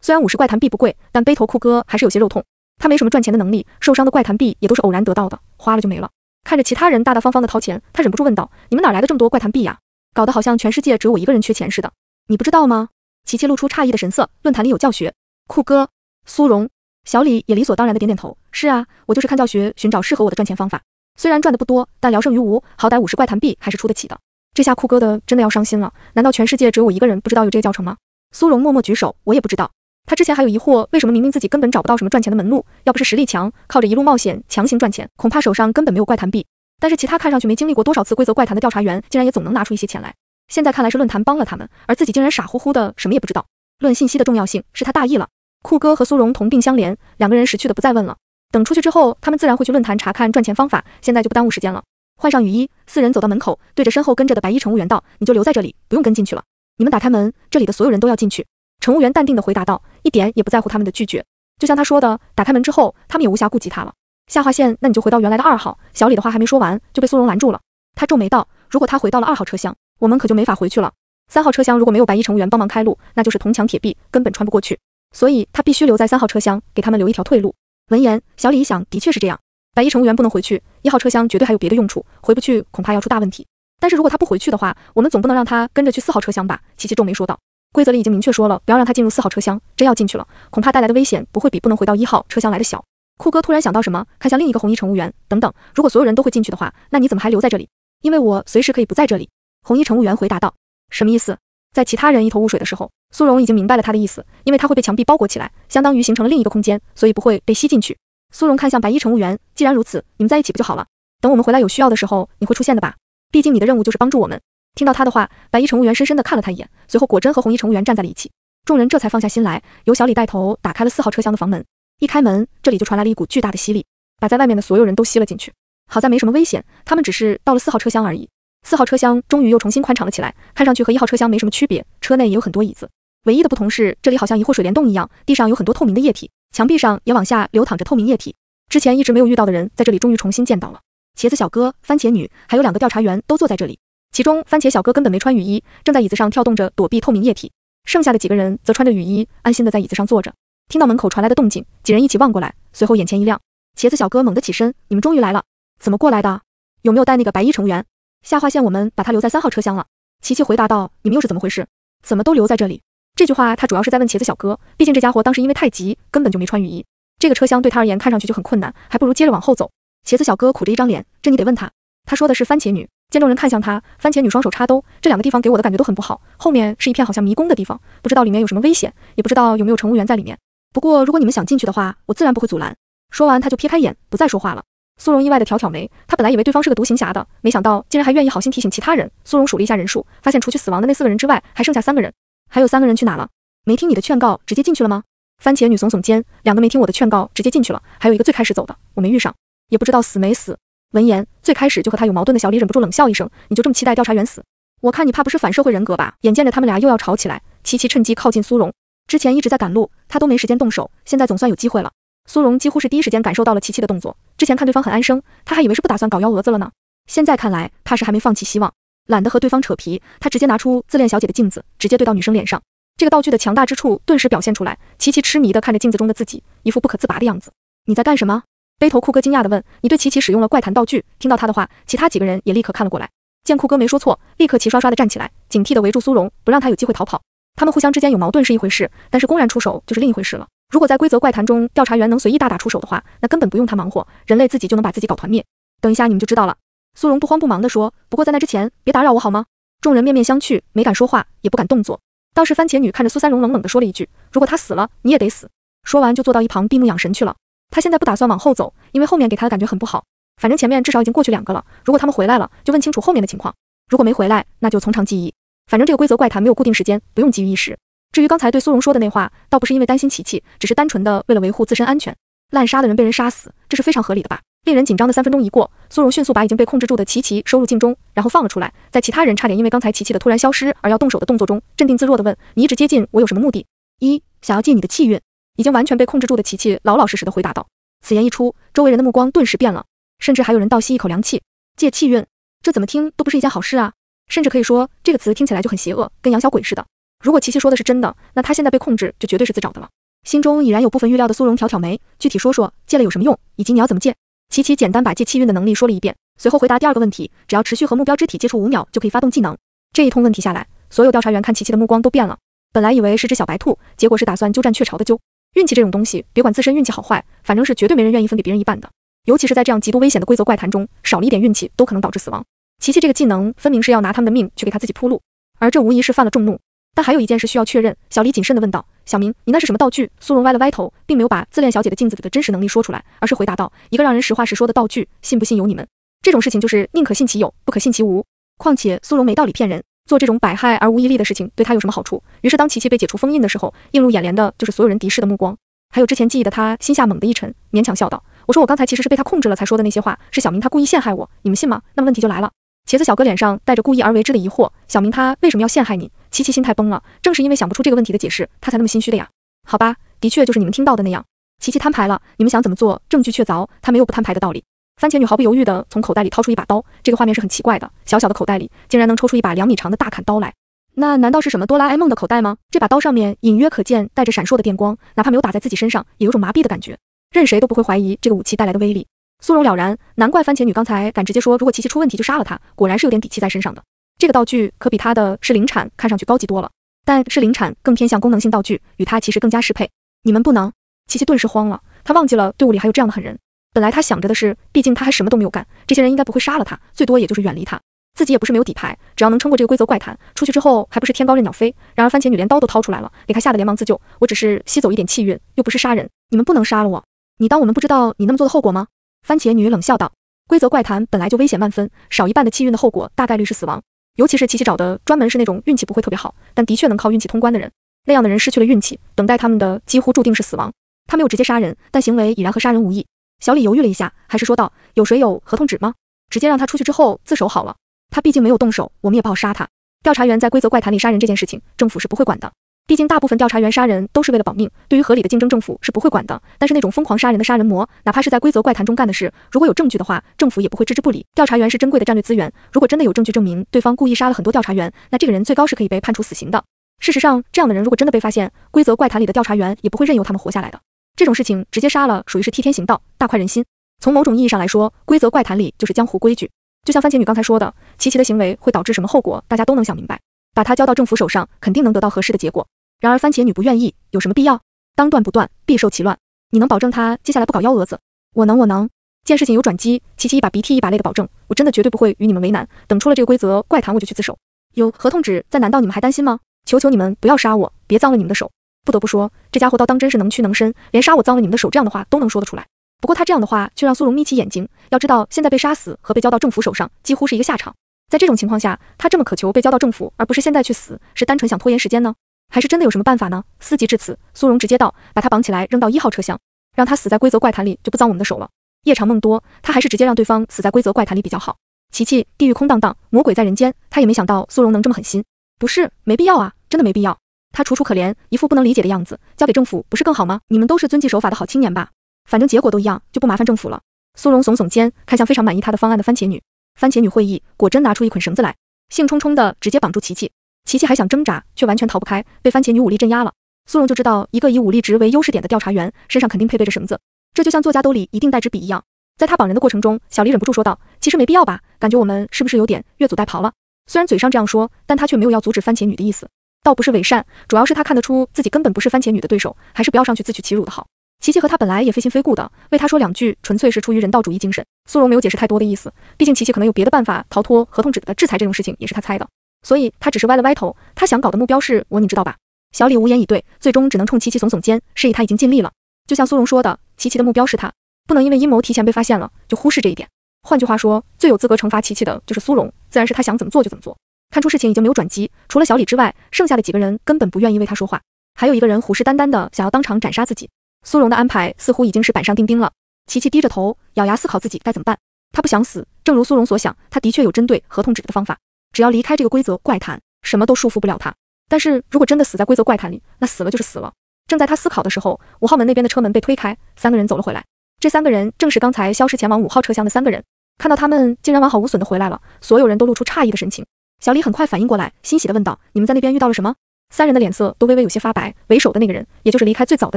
[SPEAKER 1] 虽然五十怪谈币不贵，但背头酷哥还是有些肉痛。他没什么赚钱的能力，受伤的怪谈币也都是偶然得到的，花了就没了。看着其他人大大方方的掏钱，他忍不住问道：“你们哪来的这么多怪谈币呀？搞得好像全世界只有我一个人缺钱似的。”你不知道吗？琪琪露出诧异的神色。论坛里有教学，酷哥、苏荣、小李也理所当然的点点头：“是啊，我就是看教学寻找适合我的赚钱方法。虽然赚的不多，但聊胜于无，好歹五十怪谈币还是出得起的。”这下酷哥的真的要伤心了，难道全世界只有我一个人不知道有这个教程吗？苏荣默默举手，我也不知道。他之前还有疑惑，为什么明明自己根本找不到什么赚钱的门路，要不是实力强，靠着一路冒险强行赚钱，恐怕手上根本没有怪谈币。但是其他看上去没经历过多少次规则怪谈的调查员，竟然也总能拿出一些钱来。现在看来是论坛帮了他们，而自己竟然傻乎乎的什么也不知道。论信息的重要性，是他大意了。酷哥和苏荣同病相怜，两个人识趣的不再问了。等出去之后，他们自然会去论坛查看赚钱方法。现在就不耽误时间了。换上雨衣，四人走到门口，对着身后跟着的白衣乘务员道：“你就留在这里，不用跟进去了。你们打开门，这里的所有人都要进去。”乘务员淡定地回答道：“一点也不在乎他们的拒绝，就像他说的，打开门之后，他们也无暇顾及他了。”下划线那你就回到原来的二号。小李的话还没说完，就被苏荣拦住了。他皱眉道：“如果他回到了二号车厢，我们可就没法回去了。三号车厢如果没有白衣乘务员帮忙开路，那就是铜墙铁壁，根本穿不过去。所以他必须留在三号车厢，给他们留一条退路。”闻言，小李一想，的确是这样。白衣乘务员不能回去，一号车厢绝对还有别的用处，回不去恐怕要出大问题。但是如果他不回去的话，我们总不能让他跟着去四号车厢吧？琪琪皱眉说道。规则里已经明确说了，不要让他进入四号车厢，真要进去了，恐怕带来的危险不会比不能回到一号车厢来的小。酷哥突然想到什么，看向另一个红衣乘务员：“等等，如果所有人都会进去的话，那你怎么还留在这里？”“因为我随时可以不在这里。”红衣乘务员回答道。“什么意思？”在其他人一头雾水的时候，苏荣已经明白了他的意思，因为他会被墙壁包裹起来，相当于形成了另一个空间，所以不会被吸进去。苏荣看向白衣乘务员，既然如此，你们在一起不就好了？等我们回来有需要的时候，你会出现的吧？毕竟你的任务就是帮助我们。听到他的话，白衣乘务员深深的看了他一眼，随后果真和红衣乘务员站在了一起。众人这才放下心来，由小李带头打开了四号车厢的房门。一开门，这里就传来了一股巨大的吸力，把在外面的所有人都吸了进去。好在没什么危险，他们只是到了四号车厢而已。四号车厢终于又重新宽敞了起来，看上去和一号车厢没什么区别。车内也有很多椅子，唯一的不同是这里好像一户水帘洞一样，地上有很多透明的液体。墙壁上也往下流淌着透明液体，之前一直没有遇到的人在这里终于重新见到了。茄子小哥、番茄女，还有两个调查员都坐在这里，其中番茄小哥根本没穿雨衣，正在椅子上跳动着躲避透明液体，剩下的几个人则穿着雨衣，安心的在椅子上坐着。听到门口传来的动静，几人一起望过来，随后眼前一亮，茄子小哥猛地起身：“你们终于来了，怎么过来的？有没有带那个白衣成员？”下划线我们把他留在三号车厢了。琪琪回答道：“你们又是怎么回事？怎么都留在这里？”这句话他主要是在问茄子小哥，毕竟这家伙当时因为太急，根本就没穿雨衣。这个车厢对他而言看上去就很困难，还不如接着往后走。茄子小哥苦着一张脸，这你得问他。他说的是番茄女，见众人看向他，番茄女双手插兜，这两个地方给我的感觉都很不好。后面是一片好像迷宫的地方，不知道里面有什么危险，也不知道有没有乘务员在里面。不过如果你们想进去的话，我自然不会阻拦。说完他就撇开眼，不再说话了。苏荣意外的挑挑眉，他本来以为对方是个独行侠的，没想到竟然还愿意好心提醒其他人。苏荣数了一下人数，发现除去死亡的那四个人之外，还剩下三个人。还有三个人去哪了？没听你的劝告，直接进去了吗？番茄女耸耸肩，两个没听我的劝告，直接进去了，还有一个最开始走的，我没遇上，也不知道死没死。闻言，最开始就和他有矛盾的小李忍不住冷笑一声：“你就这么期待调查员死？我看你怕不是反社会人格吧？”眼见着他们俩又要吵起来，琪琪趁机靠近苏荣。之前一直在赶路，他都没时间动手，现在总算有机会了。苏荣几乎是第一时间感受到了琪琪的动作。之前看对方很安生，他还以为是不打算搞幺蛾子了呢，现在看来，怕是还没放弃希望。懒得和对方扯皮，他直接拿出自恋小姐的镜子，直接对到女生脸上。这个道具的强大之处顿时表现出来。琪琪痴迷的看着镜子中的自己，一副不可自拔的样子。你在干什么？背头酷哥惊讶的问。你对琪琪使用了怪谈道具。听到他的话，其他几个人也立刻看了过来。见酷哥没说错，立刻齐刷刷的站起来，警惕的围住苏荣，不让他有机会逃跑。他们互相之间有矛盾是一回事，但是公然出手就是另一回事了。如果在规则怪谈中，调查员能随意大打出手的话，那根本不用他忙活，人类自己就能把自己搞团灭。等一下你们就知道了。苏荣不慌不忙地说：“不过在那之前，别打扰我好吗？”众人面面相觑，没敢说话，也不敢动作。倒是番茄女看着苏三荣，冷冷地说了一句：“如果他死了，你也得死。”说完就坐到一旁闭目养神去了。她现在不打算往后走，因为后面给她的感觉很不好。反正前面至少已经过去两个了，如果他们回来了，就问清楚后面的情况；如果没回来，那就从长计议。反正这个规则怪谈没有固定时间，不用急于一时。至于刚才对苏荣说的那话，倒不是因为担心琪琪，只是单纯的为了维护自身安全。滥杀的人被人杀死，这是非常合理的吧？令人紧张的三分钟一过，苏荣迅速把已经被控制住的琪琪收入镜中，然后放了出来。在其他人差点因为刚才琪琪的突然消失而要动手的动作中，镇定自若地问：“你一直接近我有什么目的？”一想要借你的气运。已经完全被控制住的琪琪老老实实的回答道。此言一出，周围人的目光顿时变了，甚至还有人倒吸一口凉气。借气运，这怎么听都不是一件好事啊！甚至可以说，这个词听起来就很邪恶，跟养小鬼似的。如果琪琪说的是真的，那他现在被控制就绝对是自找的了。心中已然有部分预料的苏荣挑挑眉，具体说说借了有什么用，以及你要怎么借。琪琪简单把借气运的能力说了一遍，随后回答第二个问题：只要持续和目标肢体接触五秒就可以发动技能。这一通问题下来，所有调查员看琪琪的目光都变了。本来以为是只小白兔，结果是打算鸠占鹊巢的鸠。运气这种东西，别管自身运气好坏，反正是绝对没人愿意分给别人一半的。尤其是在这样极度危险的规则怪谈中，少了一点运气都可能导致死亡。琪琪这个技能分明是要拿他们的命去给他自己铺路，而这无疑是犯了众怒。但还有一件事需要确认，小李谨慎地问道：“小明，你那是什么道具？”苏荣歪了歪头，并没有把自恋小姐的镜子里的真实能力说出来，而是回答道：“一个让人实话实说的道具，信不信由你们。这种事情就是宁可信其有，不可信其无。况且苏荣没道理骗人，做这种百害而无一利的事情对他有什么好处？”于是当琪琪被解除封印的时候，映入眼帘的就是所有人敌视的目光。还有之前记忆的他，心下猛地一沉，勉强笑道：“我说我刚才其实是被他控制了才说的那些话，是小明他故意陷害我，你们信吗？那么问题就来了，茄子小哥脸上带着故意而为之的疑惑，小明他为什么要陷害你？琪琪心态崩了，正是因为想不出这个问题的解释，他才那么心虚的呀。好吧，的确就是你们听到的那样。琪琪摊牌了，你们想怎么做？证据确凿，他没有不摊牌的道理。番茄女毫不犹豫地从口袋里掏出一把刀，这个画面是很奇怪的，小小的口袋里竟然能抽出一把两米长的大砍刀来。那难道是什么哆啦 A 梦的口袋吗？这把刀上面隐约可见带着闪烁的电光，哪怕没有打在自己身上，也有种麻痹的感觉。任谁都不会怀疑这个武器带来的威力。苏荣了然，难怪番茄女刚才敢直接说如果琪琪出问题就杀了他，果然是有点底气在身上的。这个道具可比他的是零产，看上去高级多了。但是零产更偏向功能性道具，与他其实更加适配。你们不能！琪琪顿时慌了，她忘记了队伍里还有这样的狠人。本来她想着的是，毕竟他还什么都没有干，这些人应该不会杀了他，最多也就是远离他。自己也不是没有底牌，只要能撑过这个规则怪谈，出去之后还不是天高任鸟飞？然而番茄女连刀都掏出来了，给她吓得连忙自救。我只是吸走一点气运，又不是杀人，你们不能杀了我！你当我们不知道你那么做的后果吗？番茄女冷笑道。规则怪谈本来就危险万分，少一半的气运的后果大概率是死亡。尤其是琪琪找的，专门是那种运气不会特别好，但的确能靠运气通关的人。那样的人失去了运气，等待他们的几乎注定是死亡。他没有直接杀人，但行为已然和杀人无异。小李犹豫了一下，还是说道：“有谁有合同纸吗？直接让他出去之后自首好了。他毕竟没有动手，我们也不好杀他。调查员在规则怪谈里杀人这件事情，政府是不会管的。”毕竟，大部分调查员杀人都是为了保命，对于合理的竞争，政府是不会管的。但是那种疯狂杀人的杀人魔，哪怕是在规则怪谈中干的事，如果有证据的话，政府也不会置之不理。调查员是珍贵的战略资源，如果真的有证据证明对方故意杀了很多调查员，那这个人最高是可以被判处死刑的。事实上，这样的人如果真的被发现，规则怪谈里的调查员也不会任由他们活下来的。这种事情直接杀了，属于是替天行道，大快人心。从某种意义上来说，规则怪谈里就是江湖规矩。就像番茄女刚才说的，琪琪的行为会导致什么后果，大家都能想明白。把她交到政府手上，肯定能得到合适的结果。然而番茄女不愿意，有什么必要？当断不断，必受其乱。你能保证她接下来不搞幺蛾子？我能，我能。见事情有转机，琪琪一把鼻涕一把泪的保证，我真的绝对不会与你们为难。等出了这个规则怪谈，我就去自首。有合同纸在，难道你们还担心吗？求求你们不要杀我，别脏了你们的手。不得不说，这家伙倒当真是能屈能伸，连杀我脏了你们的手这样的话都能说得出来。不过他这样的话却让苏荣眯起眼睛。要知道，现在被杀死和被交到政府手上几乎是一个下场。在这种情况下，他这么渴求被交到政府，而不是现在去死，是单纯想拖延时间呢？还是真的有什么办法呢？思及至此，苏荣直接道：“把他绑起来，扔到一号车厢，让他死在规则怪谈里，就不脏我们的手了。”夜长梦多，他还是直接让对方死在规则怪谈里比较好。琪琪，地狱空荡荡，魔鬼在人间。他也没想到苏荣能这么狠心，不是？没必要啊，真的没必要。他楚楚可怜，一副不能理解的样子，交给政府不是更好吗？你们都是遵纪守法的好青年吧？反正结果都一样，就不麻烦政府了。苏荣耸耸肩，看向非常满意他的方案的番茄女。番茄女会意，果真拿出一捆绳子来，兴冲冲的直接绑住琪琪。琪琪还想挣扎，却完全逃不开，被番茄女武力镇压了。苏荣就知道，一个以武力值为优势点的调查员，身上肯定配备着绳子。这就像作家兜里一定带支笔一样。在他绑人的过程中，小丽忍不住说道：“其实没必要吧？感觉我们是不是有点越俎代庖了？”虽然嘴上这样说，但他却没有要阻止番茄女的意思，倒不是伪善，主要是他看得出自己根本不是番茄女的对手，还是不要上去自取其辱的好。琪琪和他本来也非亲非故的，为他说两句，纯粹是出于人道主义精神。苏荣没有解释太多的意思，毕竟琪琪可能有别的办法逃脱合同制的制裁，这种事情也是他猜的。所以他只是歪了歪头，他想搞的目标是我，你知道吧？小李无言以对，最终只能冲琪琪耸耸肩，示意他已经尽力了。就像苏荣说的，琪琪的目标是他，不能因为阴谋提前被发现了就忽视这一点。换句话说，最有资格惩罚琪琪的就是苏荣，自然是他想怎么做就怎么做。看出事情已经没有转机，除了小李之外，剩下的几个人根本不愿意为他说话，还有一个人虎视眈眈的想要当场斩杀自己。苏荣的安排似乎已经是板上钉钉了。琪琪低着头，咬牙思考自己该怎么办。他不想死。正如苏荣所想，他的确有针对合同纸的方法。只要离开这个规则怪谈，什么都束缚不了他。但是如果真的死在规则怪谈里，那死了就是死了。正在他思考的时候，五号门那边的车门被推开，三个人走了回来。这三个人正是刚才消失前往五号车厢的三个人。看到他们竟然完好无损的回来了，所有人都露出诧异的神情。小李很快反应过来，欣喜的问道：“你们在那边遇到了什么？”三人的脸色都微微有些发白。为首的那个人，也就是离开最早的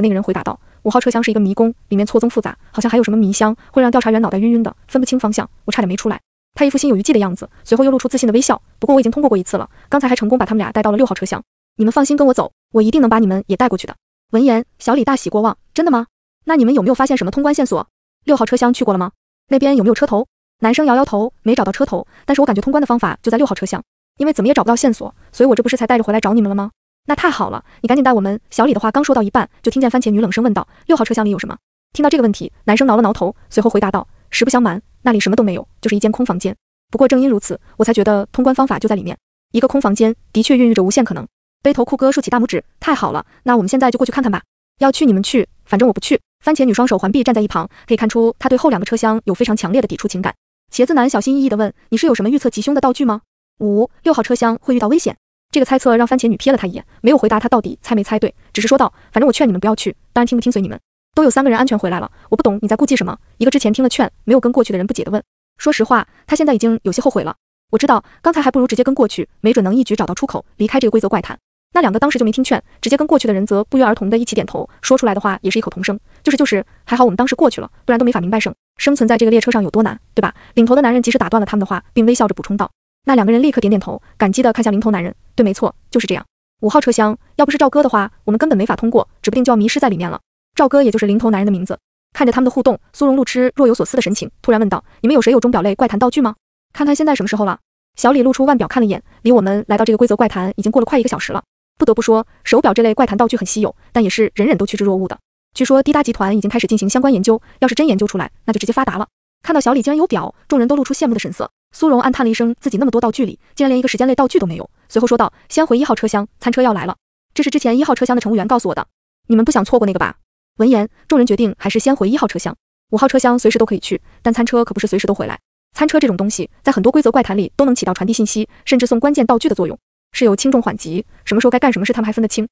[SPEAKER 1] 那个人，回答道：“五号车厢是一个迷宫，里面错综复杂，好像还有什么迷香，会让调查员脑袋晕晕的，分不清方向。我差点没出来。”他一副心有余悸的样子，随后又露出自信的微笑。不过我已经通过过一次了，刚才还成功把他们俩带到了六号车厢。你们放心跟我走，我一定能把你们也带过去的。闻言，小李大喜过望：“真的吗？那你们有没有发现什么通关线索？六号车厢去过了吗？那边有没有车头？”男生摇摇头，没找到车头，但是我感觉通关的方法就在六号车厢，因为怎么也找不到线索，所以我这不是才带着回来找你们了吗？那太好了，你赶紧带我们！小李的话刚说到一半，就听见番茄女冷声问道：“六号车厢里有什么？”听到这个问题，男生挠了挠头，随后回答道：“实不相瞒。”那里什么都没有，就是一间空房间。不过正因如此，我才觉得通关方法就在里面。一个空房间的确孕育着无限可能。背头酷哥竖起大拇指，太好了，那我们现在就过去看看吧。要去你们去，反正我不去。番茄女双手环臂站在一旁，可以看出她对后两个车厢有非常强烈的抵触情感。茄子男小心翼翼地问：“你是有什么预测吉凶的道具吗？”五六号车厢会遇到危险。这个猜测让番茄女瞥了他一眼，没有回答他到底猜没猜对，只是说道：“反正我劝你们不要去，当然听不听随你们。”都有三个人安全回来了，我不懂你在顾忌什么？一个之前听了劝，没有跟过去的人不解的问。说实话，他现在已经有些后悔了。我知道刚才还不如直接跟过去，没准能一举找到出口，离开这个规则怪谈。那两个当时就没听劝，直接跟过去的人则不约而同的一起点头，说出来的话也是异口同声，就是就是，还好我们当时过去了，不然都没法明白生生存在这个列车上有多难，对吧？领头的男人及时打断了他们的话，并微笑着补充道。那两个人立刻点点头，感激的看向领头男人。对，没错，就是这样。五号车厢，要不是赵哥的话，我们根本没法通过，指不定就要迷失在里面了。赵哥，也就是零头男人的名字，看着他们的互动，苏荣露出若有所思的神情，突然问道：“你们有谁有钟表类怪谈道具吗？看看现在什么时候了。”小李露出腕表看了一眼，离我们来到这个规则怪谈已经过了快一个小时了。不得不说，手表这类怪谈道具很稀有，但也是人人都趋之若鹜的。据说滴答集团已经开始进行相关研究，要是真研究出来，那就直接发达了。看到小李竟然有表，众人都露出羡慕的神色。苏荣暗叹了一声，自己那么多道具里竟然连一个时间类道具都没有。随后说道：“先回一号车厢，餐车要来了。这是之前一号车厢的乘务员告诉我的。你们不想错过那个吧？”闻言，众人决定还是先回一号车厢，五号车厢随时都可以去，但餐车可不是随时都回来。餐车这种东西，在很多规则怪谈里都能起到传递信息，甚至送关键道具的作用，是有轻重缓急，什么时候该干什么事，他们还分得清。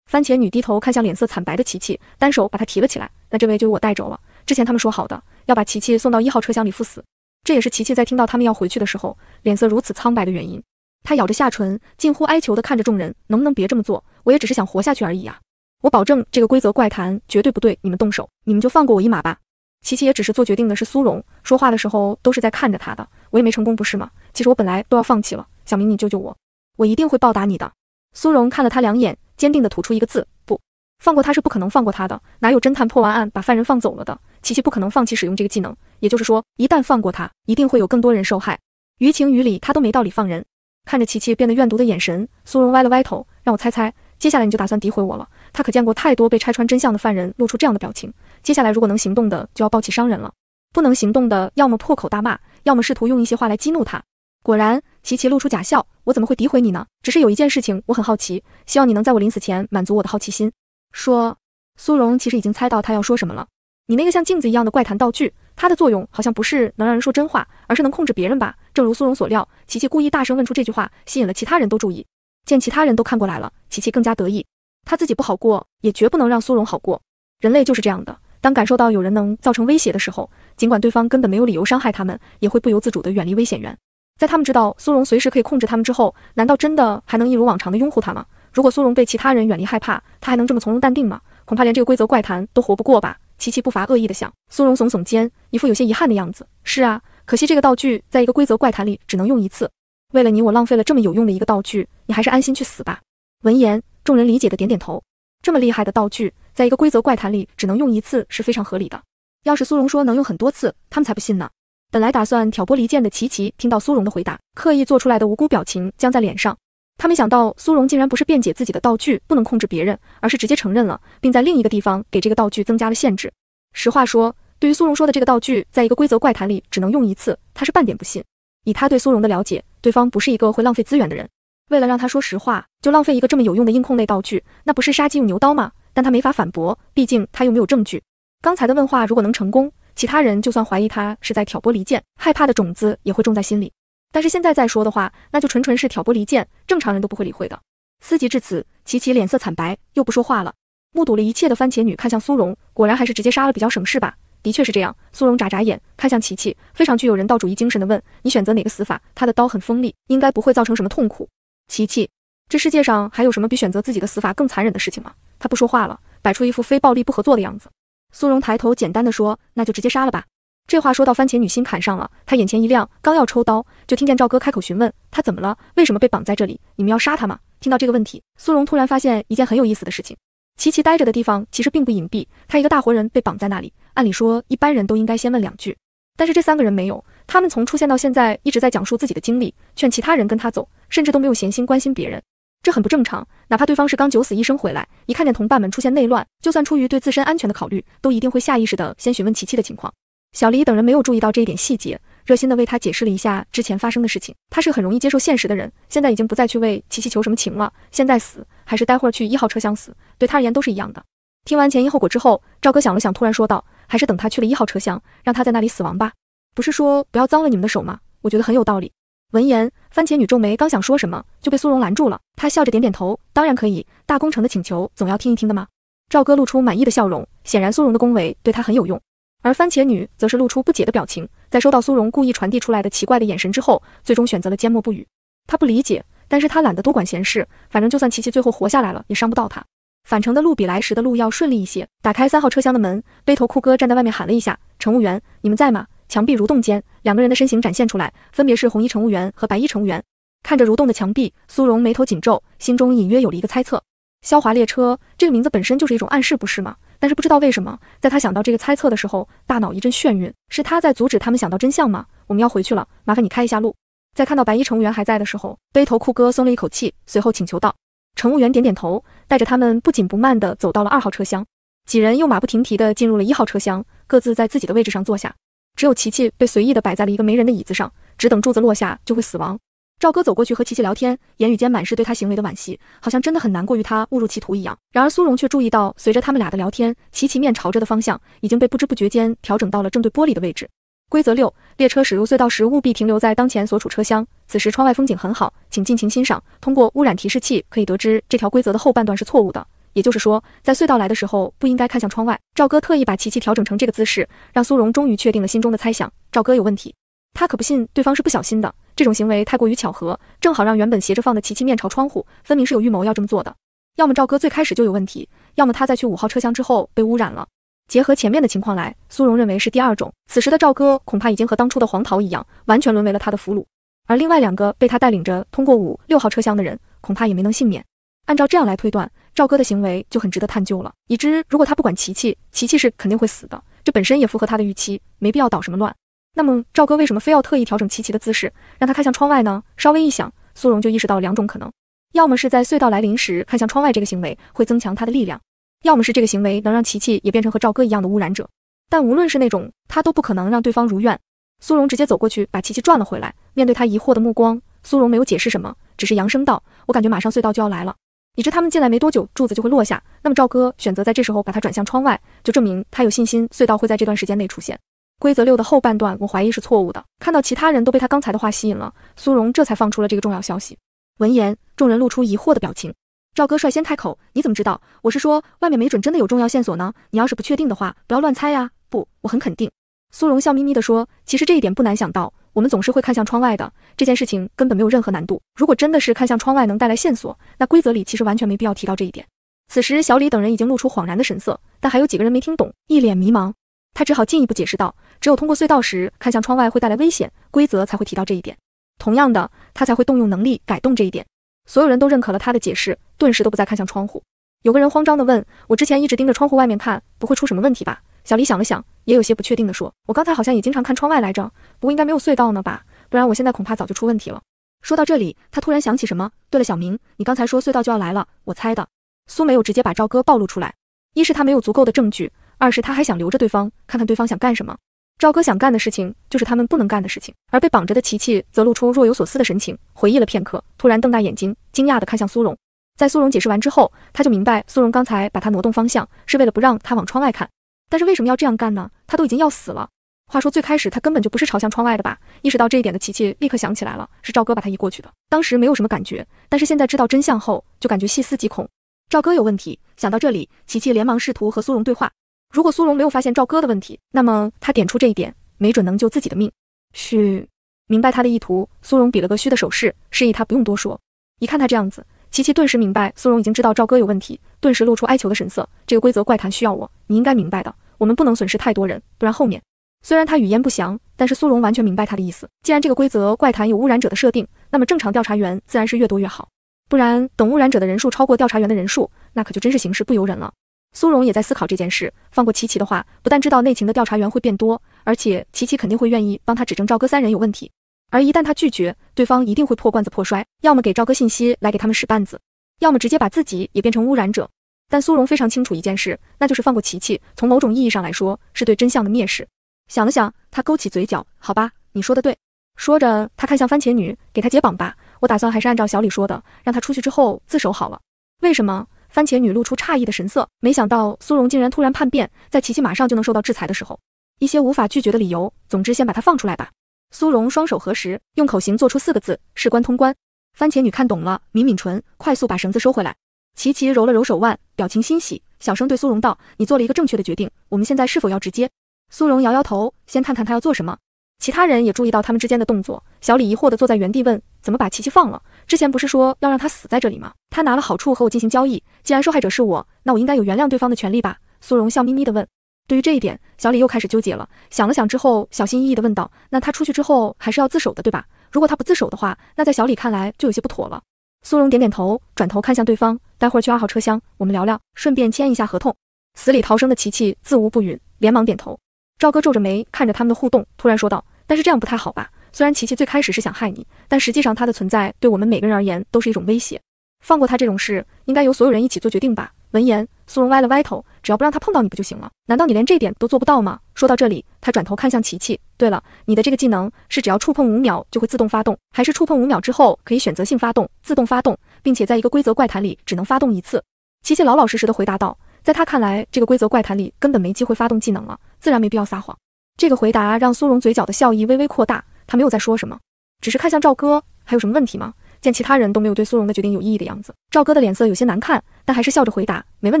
[SPEAKER 1] 番茄女低头看向脸色惨白的琪琪，单手把她提了起来，那这位就由我带走了。之前他们说好的，要把琪琪送到一号车厢里赴死，这也是琪琪在听到他们要回去的时候，脸色如此苍白的原因。她咬着下唇，近乎哀求地看着众人，能不能别这么做？我也只是想活下去而已啊。我保证，这个规则怪谈绝对不对你们动手，你们就放过我一马吧。琪琪也只是做决定的是苏荣，说话的时候都是在看着他的，我也没成功，不是吗？其实我本来都要放弃了，小明，你救救我，我一定会报答你的。苏荣看了他两眼，坚定的吐出一个字：不，放过他是不可能放过他的，哪有侦探破完案把犯人放走了的？琪琪不可能放弃使用这个技能，也就是说，一旦放过他，一定会有更多人受害。于情于理，他都没道理放人。看着琪琪变得怨毒的眼神，苏荣歪了歪头，让我猜猜。接下来你就打算诋毁我了？他可见过太多被拆穿真相的犯人露出这样的表情。接下来如果能行动的，就要抱起伤人了；不能行动的，要么破口大骂，要么试图用一些话来激怒他。果然，琪琪露出假笑，我怎么会诋毁你呢？只是有一件事情我很好奇，希望你能在我临死前满足我的好奇心。说，苏荣其实已经猜到他要说什么了。你那个像镜子一样的怪谈道具，它的作用好像不是能让人说真话，而是能控制别人吧？正如苏荣所料，琪琪故意大声问出这句话，吸引了其他人都注意。见其他人都看过来了，琪琪更加得意。他自己不好过，也绝不能让苏荣好过。人类就是这样的，当感受到有人能造成威胁的时候，尽管对方根本没有理由伤害他们，也会不由自主地远离危险源。在他们知道苏荣随时可以控制他们之后，难道真的还能一如往常的拥护他吗？如果苏荣被其他人远离害怕，他还能这么从容淡定吗？恐怕连这个规则怪谈都活不过吧？琪琪不乏恶意的想。苏荣耸耸肩，一副有些遗憾的样子。是啊，可惜这个道具在一个规则怪谈里只能用一次。为了你，我浪费了这么有用的一个道具，你还是安心去死吧。闻言，众人理解的点点头。这么厉害的道具，在一个规则怪谈里只能用一次是非常合理的。要是苏荣说能用很多次，他们才不信呢。本来打算挑拨离间的琪琪，听到苏荣的回答，刻意做出来的无辜表情僵在脸上。他没想到苏荣竟然不是辩解自己的道具不能控制别人，而是直接承认了，并在另一个地方给这个道具增加了限制。实话说，对于苏荣说的这个道具，在一个规则怪谈里只能用一次，他是半点不信。以他对苏荣的了解，对方不是一个会浪费资源的人。为了让他说实话，就浪费一个这么有用的硬控类道具，那不是杀鸡用牛刀吗？但他没法反驳，毕竟他又没有证据。刚才的问话如果能成功，其他人就算怀疑他是在挑拨离间，害怕的种子也会种在心里。但是现在再说的话，那就纯纯是挑拨离间，正常人都不会理会的。思及至此，琪琪脸色惨白，又不说话了。目睹了一切的番茄女看向苏荣，果然还是直接杀了比较省事吧。的确是这样，苏荣眨眨眼，看向琪琪，非常具有人道主义精神的问：“你选择哪个死法？”他的刀很锋利，应该不会造成什么痛苦。琪琪，这世界上还有什么比选择自己的死法更残忍的事情吗？他不说话了，摆出一副非暴力不合作的样子。苏荣抬头，简单的说：“那就直接杀了吧。”这话说到番茄女心坎上了，她眼前一亮，刚要抽刀，就听见赵哥开口询问：“她怎么了？为什么被绑在这里？你们要杀她吗？”听到这个问题，苏荣突然发现一件很有意思的事情。琪琪待着的地方其实并不隐蔽，他一个大活人被绑在那里。按理说，一般人都应该先问两句，但是这三个人没有。他们从出现到现在一直在讲述自己的经历，劝其他人跟他走，甚至都没有闲心关心别人，这很不正常。哪怕对方是刚九死一生回来，一看见同伴们出现内乱，就算出于对自身安全的考虑，都一定会下意识的先询问琪琪的情况。小黎等人没有注意到这一点细节。热心地为他解释了一下之前发生的事情。他是很容易接受现实的人，现在已经不再去为琪琪求什么情了。现在死，还是待会儿去一号车厢死，对他而言都是一样的。听完前因后果之后，赵哥想了想，突然说道：“还是等他去了一号车厢，让他在那里死亡吧。不是说不要脏了你们的手吗？我觉得很有道理。”闻言，番茄女皱眉，刚想说什么，就被苏荣拦住了。她笑着点点头：“当然可以，大工程的请求总要听一听的嘛。”赵哥露出满意的笑容，显然苏荣的恭维对他很有用。而番茄女则是露出不解的表情。在收到苏荣故意传递出来的奇怪的眼神之后，最终选择了缄默不语。他不理解，但是他懒得多管闲事，反正就算琪琪最后活下来了，也伤不到他。返程的路比来时的路要顺利一些。打开三号车厢的门，背头酷哥站在外面喊了一下：“乘务员，你们在吗？”墙壁蠕动间，两个人的身形展现出来，分别是红衣乘务员和白衣乘务员。看着蠕动的墙壁，苏荣眉头紧皱，心中隐约有了一个猜测：萧华列车这个名字本身就是一种暗示，不是吗？但是不知道为什么，在他想到这个猜测的时候，大脑一阵眩晕。是他在阻止他们想到真相吗？我们要回去了，麻烦你开一下路。在看到白衣乘务员还在的时候，背头酷哥松了一口气，随后请求道：“乘务员点点头，带着他们不紧不慢地走到了二号车厢。几人又马不停蹄地进入了一号车厢，各自在自己的位置上坐下。只有琪琪被随意地摆在了一个没人的椅子上，只等柱子落下就会死亡。”赵哥走过去和琪琪聊天，言语间满是对他行为的惋惜，好像真的很难过于他误入歧途一样。然而苏荣却注意到，随着他们俩的聊天，琪琪面朝着的方向已经被不知不觉间调整到了正对玻璃的位置。规则六：列车驶入隧道时务必停留在当前所处车厢。此时窗外风景很好，请尽情欣赏。通过污染提示器可以得知，这条规则的后半段是错误的，也就是说，在隧道来的时候不应该看向窗外。赵哥特意把琪琪调整成这个姿势，让苏荣终于确定了心中的猜想：赵哥有问题，他可不信对方是不小心的。这种行为太过于巧合，正好让原本斜着放的琪琪面朝窗户，分明是有预谋要这么做的。要么赵哥最开始就有问题，要么他在去五号车厢之后被污染了。结合前面的情况来，苏荣认为是第二种。此时的赵哥恐怕已经和当初的黄桃一样，完全沦为了他的俘虏。而另外两个被他带领着通过五六号车厢的人，恐怕也没能幸免。按照这样来推断，赵哥的行为就很值得探究了。已知如果他不管琪琪，琪琪是肯定会死的，这本身也符合他的预期，没必要捣什么乱。那么赵哥为什么非要特意调整琪琪的姿势，让他看向窗外呢？稍微一想，苏荣就意识到两种可能：要么是在隧道来临时看向窗外这个行为会增强他的力量，要么是这个行为能让琪琪也变成和赵哥一样的污染者。但无论是那种，他都不可能让对方如愿。苏荣直接走过去，把琪琪转了回来。面对他疑惑的目光，苏荣没有解释什么，只是扬声道：“我感觉马上隧道就要来了。已知他们进来没多久，柱子就会落下。那么赵哥选择在这时候把他转向窗外，就证明他有信心隧道会在这段时间内出现。”规则六的后半段，我怀疑是错误的。看到其他人都被他刚才的话吸引了，苏荣这才放出了这个重要消息。闻言，众人露出疑惑的表情。赵哥率先开口：“你怎么知道？我是说，外面没准真的有重要线索呢。你要是不确定的话，不要乱猜呀。不，我很肯定。”苏荣笑眯眯地说：“其实这一点不难想到，我们总是会看向窗外的。这件事情根本没有任何难度。如果真的是看向窗外能带来线索，那规则里其实完全没必要提到这一点。”此时，小李等人已经露出恍然的神色，但还有几个人没听懂，一脸迷茫。他只好进一步解释道。只有通过隧道时看向窗外会带来危险，规则才会提到这一点。同样的，他才会动用能力改动这一点。所有人都认可了他的解释，顿时都不再看向窗户。有个人慌张的问我：“之前一直盯着窗户外面看，不会出什么问题吧？”小李想了想，也有些不确定的说：“我刚才好像也经常看窗外来着，不过应该没有隧道呢吧？不然我现在恐怕早就出问题了。”说到这里，他突然想起什么，对了，小明，你刚才说隧道就要来了，我猜的。苏梅有直接把赵哥暴露出来，一是他没有足够的证据，二是他还想留着对方，看看对方想干什么。赵哥想干的事情，就是他们不能干的事情。而被绑着的琪琪则露出若有所思的神情，回忆了片刻，突然瞪大眼睛，惊讶地看向苏荣。在苏荣解释完之后，他就明白苏荣刚才把他挪动方向，是为了不让他往窗外看。但是为什么要这样干呢？他都已经要死了。话说最开始他根本就不是朝向窗外的吧？意识到这一点的琪琪立刻想起来了，是赵哥把他移过去的。当时没有什么感觉，但是现在知道真相后，就感觉细思极恐。赵哥有问题。想到这里，琪琪连忙试图和苏荣对话。如果苏荣没有发现赵哥的问题，那么他点出这一点，没准能救自己的命。嘘，明白他的意图，苏荣比了个嘘的手势，示意他不用多说。一看他这样子，琪琪顿时明白苏荣已经知道赵哥有问题，顿时露出哀求的神色。这个规则怪谈需要我，你应该明白的。我们不能损失太多人，不然后面……虽然他语焉不详，但是苏荣完全明白他的意思。既然这个规则怪谈有污染者的设定，那么正常调查员自然是越多越好。不然等污染者的人数超过调查员的人数，那可就真是形势不由人了。苏荣也在思考这件事。放过琪琪的话，不但知道内情的调查员会变多，而且琪琪肯定会愿意帮他指证赵哥三人有问题。而一旦他拒绝，对方一定会破罐子破摔，要么给赵哥信息来给他们使绊子，要么直接把自己也变成污染者。但苏荣非常清楚一件事，那就是放过琪琪，从某种意义上来说是对真相的蔑视。想了想，他勾起嘴角，好吧，你说的对。说着，他看向番茄女，给她解绑吧。我打算还是按照小李说的，让她出去之后自首好了。为什么？番茄女露出诧异的神色，没想到苏荣竟然突然叛变，在琪琪马上就能受到制裁的时候，一些无法拒绝的理由，总之先把她放出来吧。苏荣双手合十，用口型做出四个字：事关通关。番茄女看懂了，抿抿唇，快速把绳子收回来。琪琪揉了揉手腕，表情欣喜，小声对苏荣道：“你做了一个正确的决定，我们现在是否要直接？”苏荣摇摇头，先看看他要做什么。其他人也注意到他们之间的动作，小李疑惑地坐在原地问：“怎么把琪琪放了？”之前不是说要让他死在这里吗？他拿了好处和我进行交易，既然受害者是我，那我应该有原谅对方的权利吧？苏荣笑眯眯地问。对于这一点，小李又开始纠结了。想了想之后，小心翼翼地问道：“那他出去之后还是要自首的，对吧？如果他不自首的话，那在小李看来就有些不妥了。”苏荣点点头，转头看向对方：“待会儿去二号车厢，我们聊聊，顺便签一下合同。”死里逃生的琪琪自无不允，连忙点头。赵哥皱着眉看着他们的互动，突然说道：“但是这样不太好吧？”虽然琪琪最开始是想害你，但实际上他的存在对我们每个人而言都是一种威胁。放过他这种事，应该由所有人一起做决定吧？闻言，苏荣歪了歪头，只要不让他碰到你不就行了？难道你连这点都做不到吗？说到这里，他转头看向琪琪。对了，你的这个技能是只要触碰五秒就会自动发动，还是触碰五秒之后可以选择性发动？自动发动，并且在一个规则怪谈里只能发动一次。琪琪老老实实的回答道，在他看来，这个规则怪谈里根本没机会发动技能了，自然没必要撒谎。这个回答让苏荣嘴角的笑意微微扩大。他没有再说什么，只是看向赵哥，还有什么问题吗？见其他人都没有对苏荣的决定有异议的样子，赵哥的脸色有些难看，但还是笑着回答：“没问